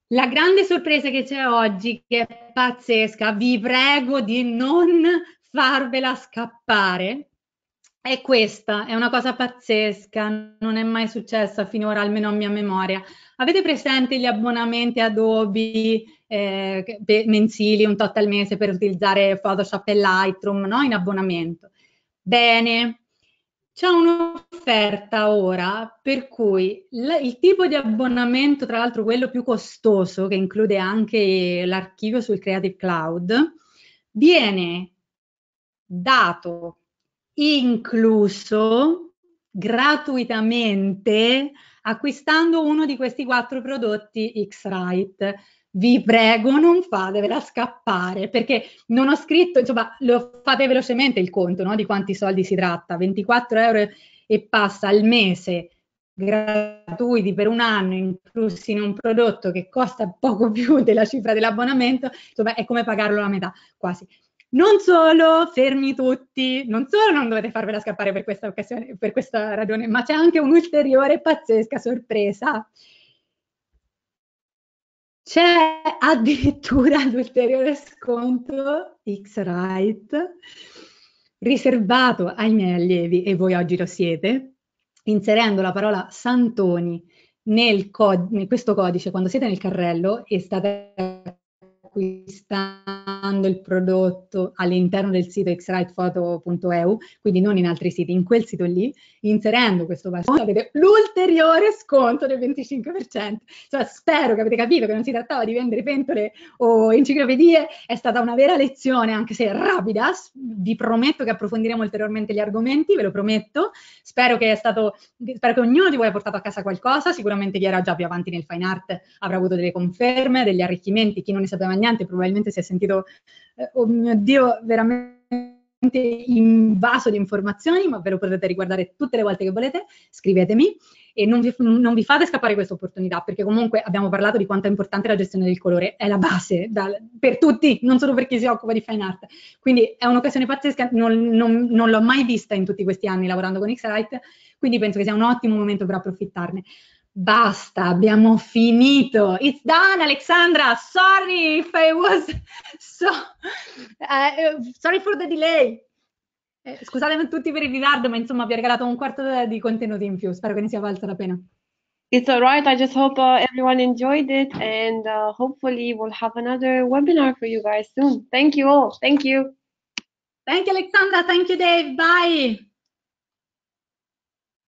la grande sorpresa che c'è oggi, che è pazzesca, vi prego di non farvela scappare. è questa è una cosa pazzesca, non è mai successa finora, almeno a mia memoria. Avete presente gli abbonamenti Adobe eh, mensili, un tot al mese per utilizzare Photoshop e Lightroom, no? In abbonamento. Bene, c'è un'offerta ora per cui il tipo di abbonamento, tra l'altro quello più costoso, che include anche l'archivio sul Creative Cloud, viene dato incluso gratuitamente acquistando uno di questi quattro prodotti X-Rite. Vi prego, non fatevela scappare, perché non ho scritto, insomma, lo fate velocemente il conto no? di quanti soldi si tratta, 24 euro e passa al mese gratuiti per un anno inclusi in un prodotto che costa poco più della cifra dell'abbonamento, insomma è come pagarlo la metà quasi. Non solo, fermi tutti, non solo non dovete farvela scappare per questa occasione, per questa ragione, ma c'è anche un'ulteriore pazzesca sorpresa. C'è addirittura l'ulteriore sconto X-Rite riservato ai miei allievi, e voi oggi lo siete, inserendo la parola Santoni nel cod- in questo codice quando siete nel carrello e state acquistando il prodotto all'interno del sito xrightphoto.eu, quindi non in altri siti, in quel sito lì, inserendo questo barcode avete l'ulteriore sconto del 25%. Cioè, spero che avete capito che non si trattava di vendere pentole o enciclopedie, è stata una vera lezione, anche se rapida, vi prometto che approfondiremo ulteriormente gli argomenti, ve lo prometto. Spero che, stato, spero che ognuno di voi abbia portato a casa qualcosa, sicuramente chi era già più avanti nel fine art avrà avuto delle conferme, degli arricchimenti, chi non ne sapeva Stagnante probabilmente si è sentito, eh, oh mio Dio, veramente invaso di informazioni, ma ve lo potete riguardare tutte le volte che volete, scrivetemi e non vi, non vi, fate scappare questa opportunità, perché comunque abbiamo parlato di quanto è importante la gestione del colore, è la base dal, per tutti, non solo per chi si occupa di fine art. Quindi è un'occasione pazzesca, non, non, non l'ho mai vista in tutti questi anni lavorando con x Xrite, quindi penso che sia un ottimo momento per approfittarne. Basta, abbiamo finito. It's done, Alexandra. Sorry if I was so. Uh, sorry for the delay. Eh, scusate scusatemi tutti per il ritardo, ma insomma vi ho regalato un quarto di contenuti in più. Spero che ne sia valsa la pena. It's alright. I just hope uh, everyone enjoyed it, and uh, hopefully we'll have another webinar for you guys soon. Thank you all. Thank you. Thank you, Alexandra. Thank you, Dave. Bye.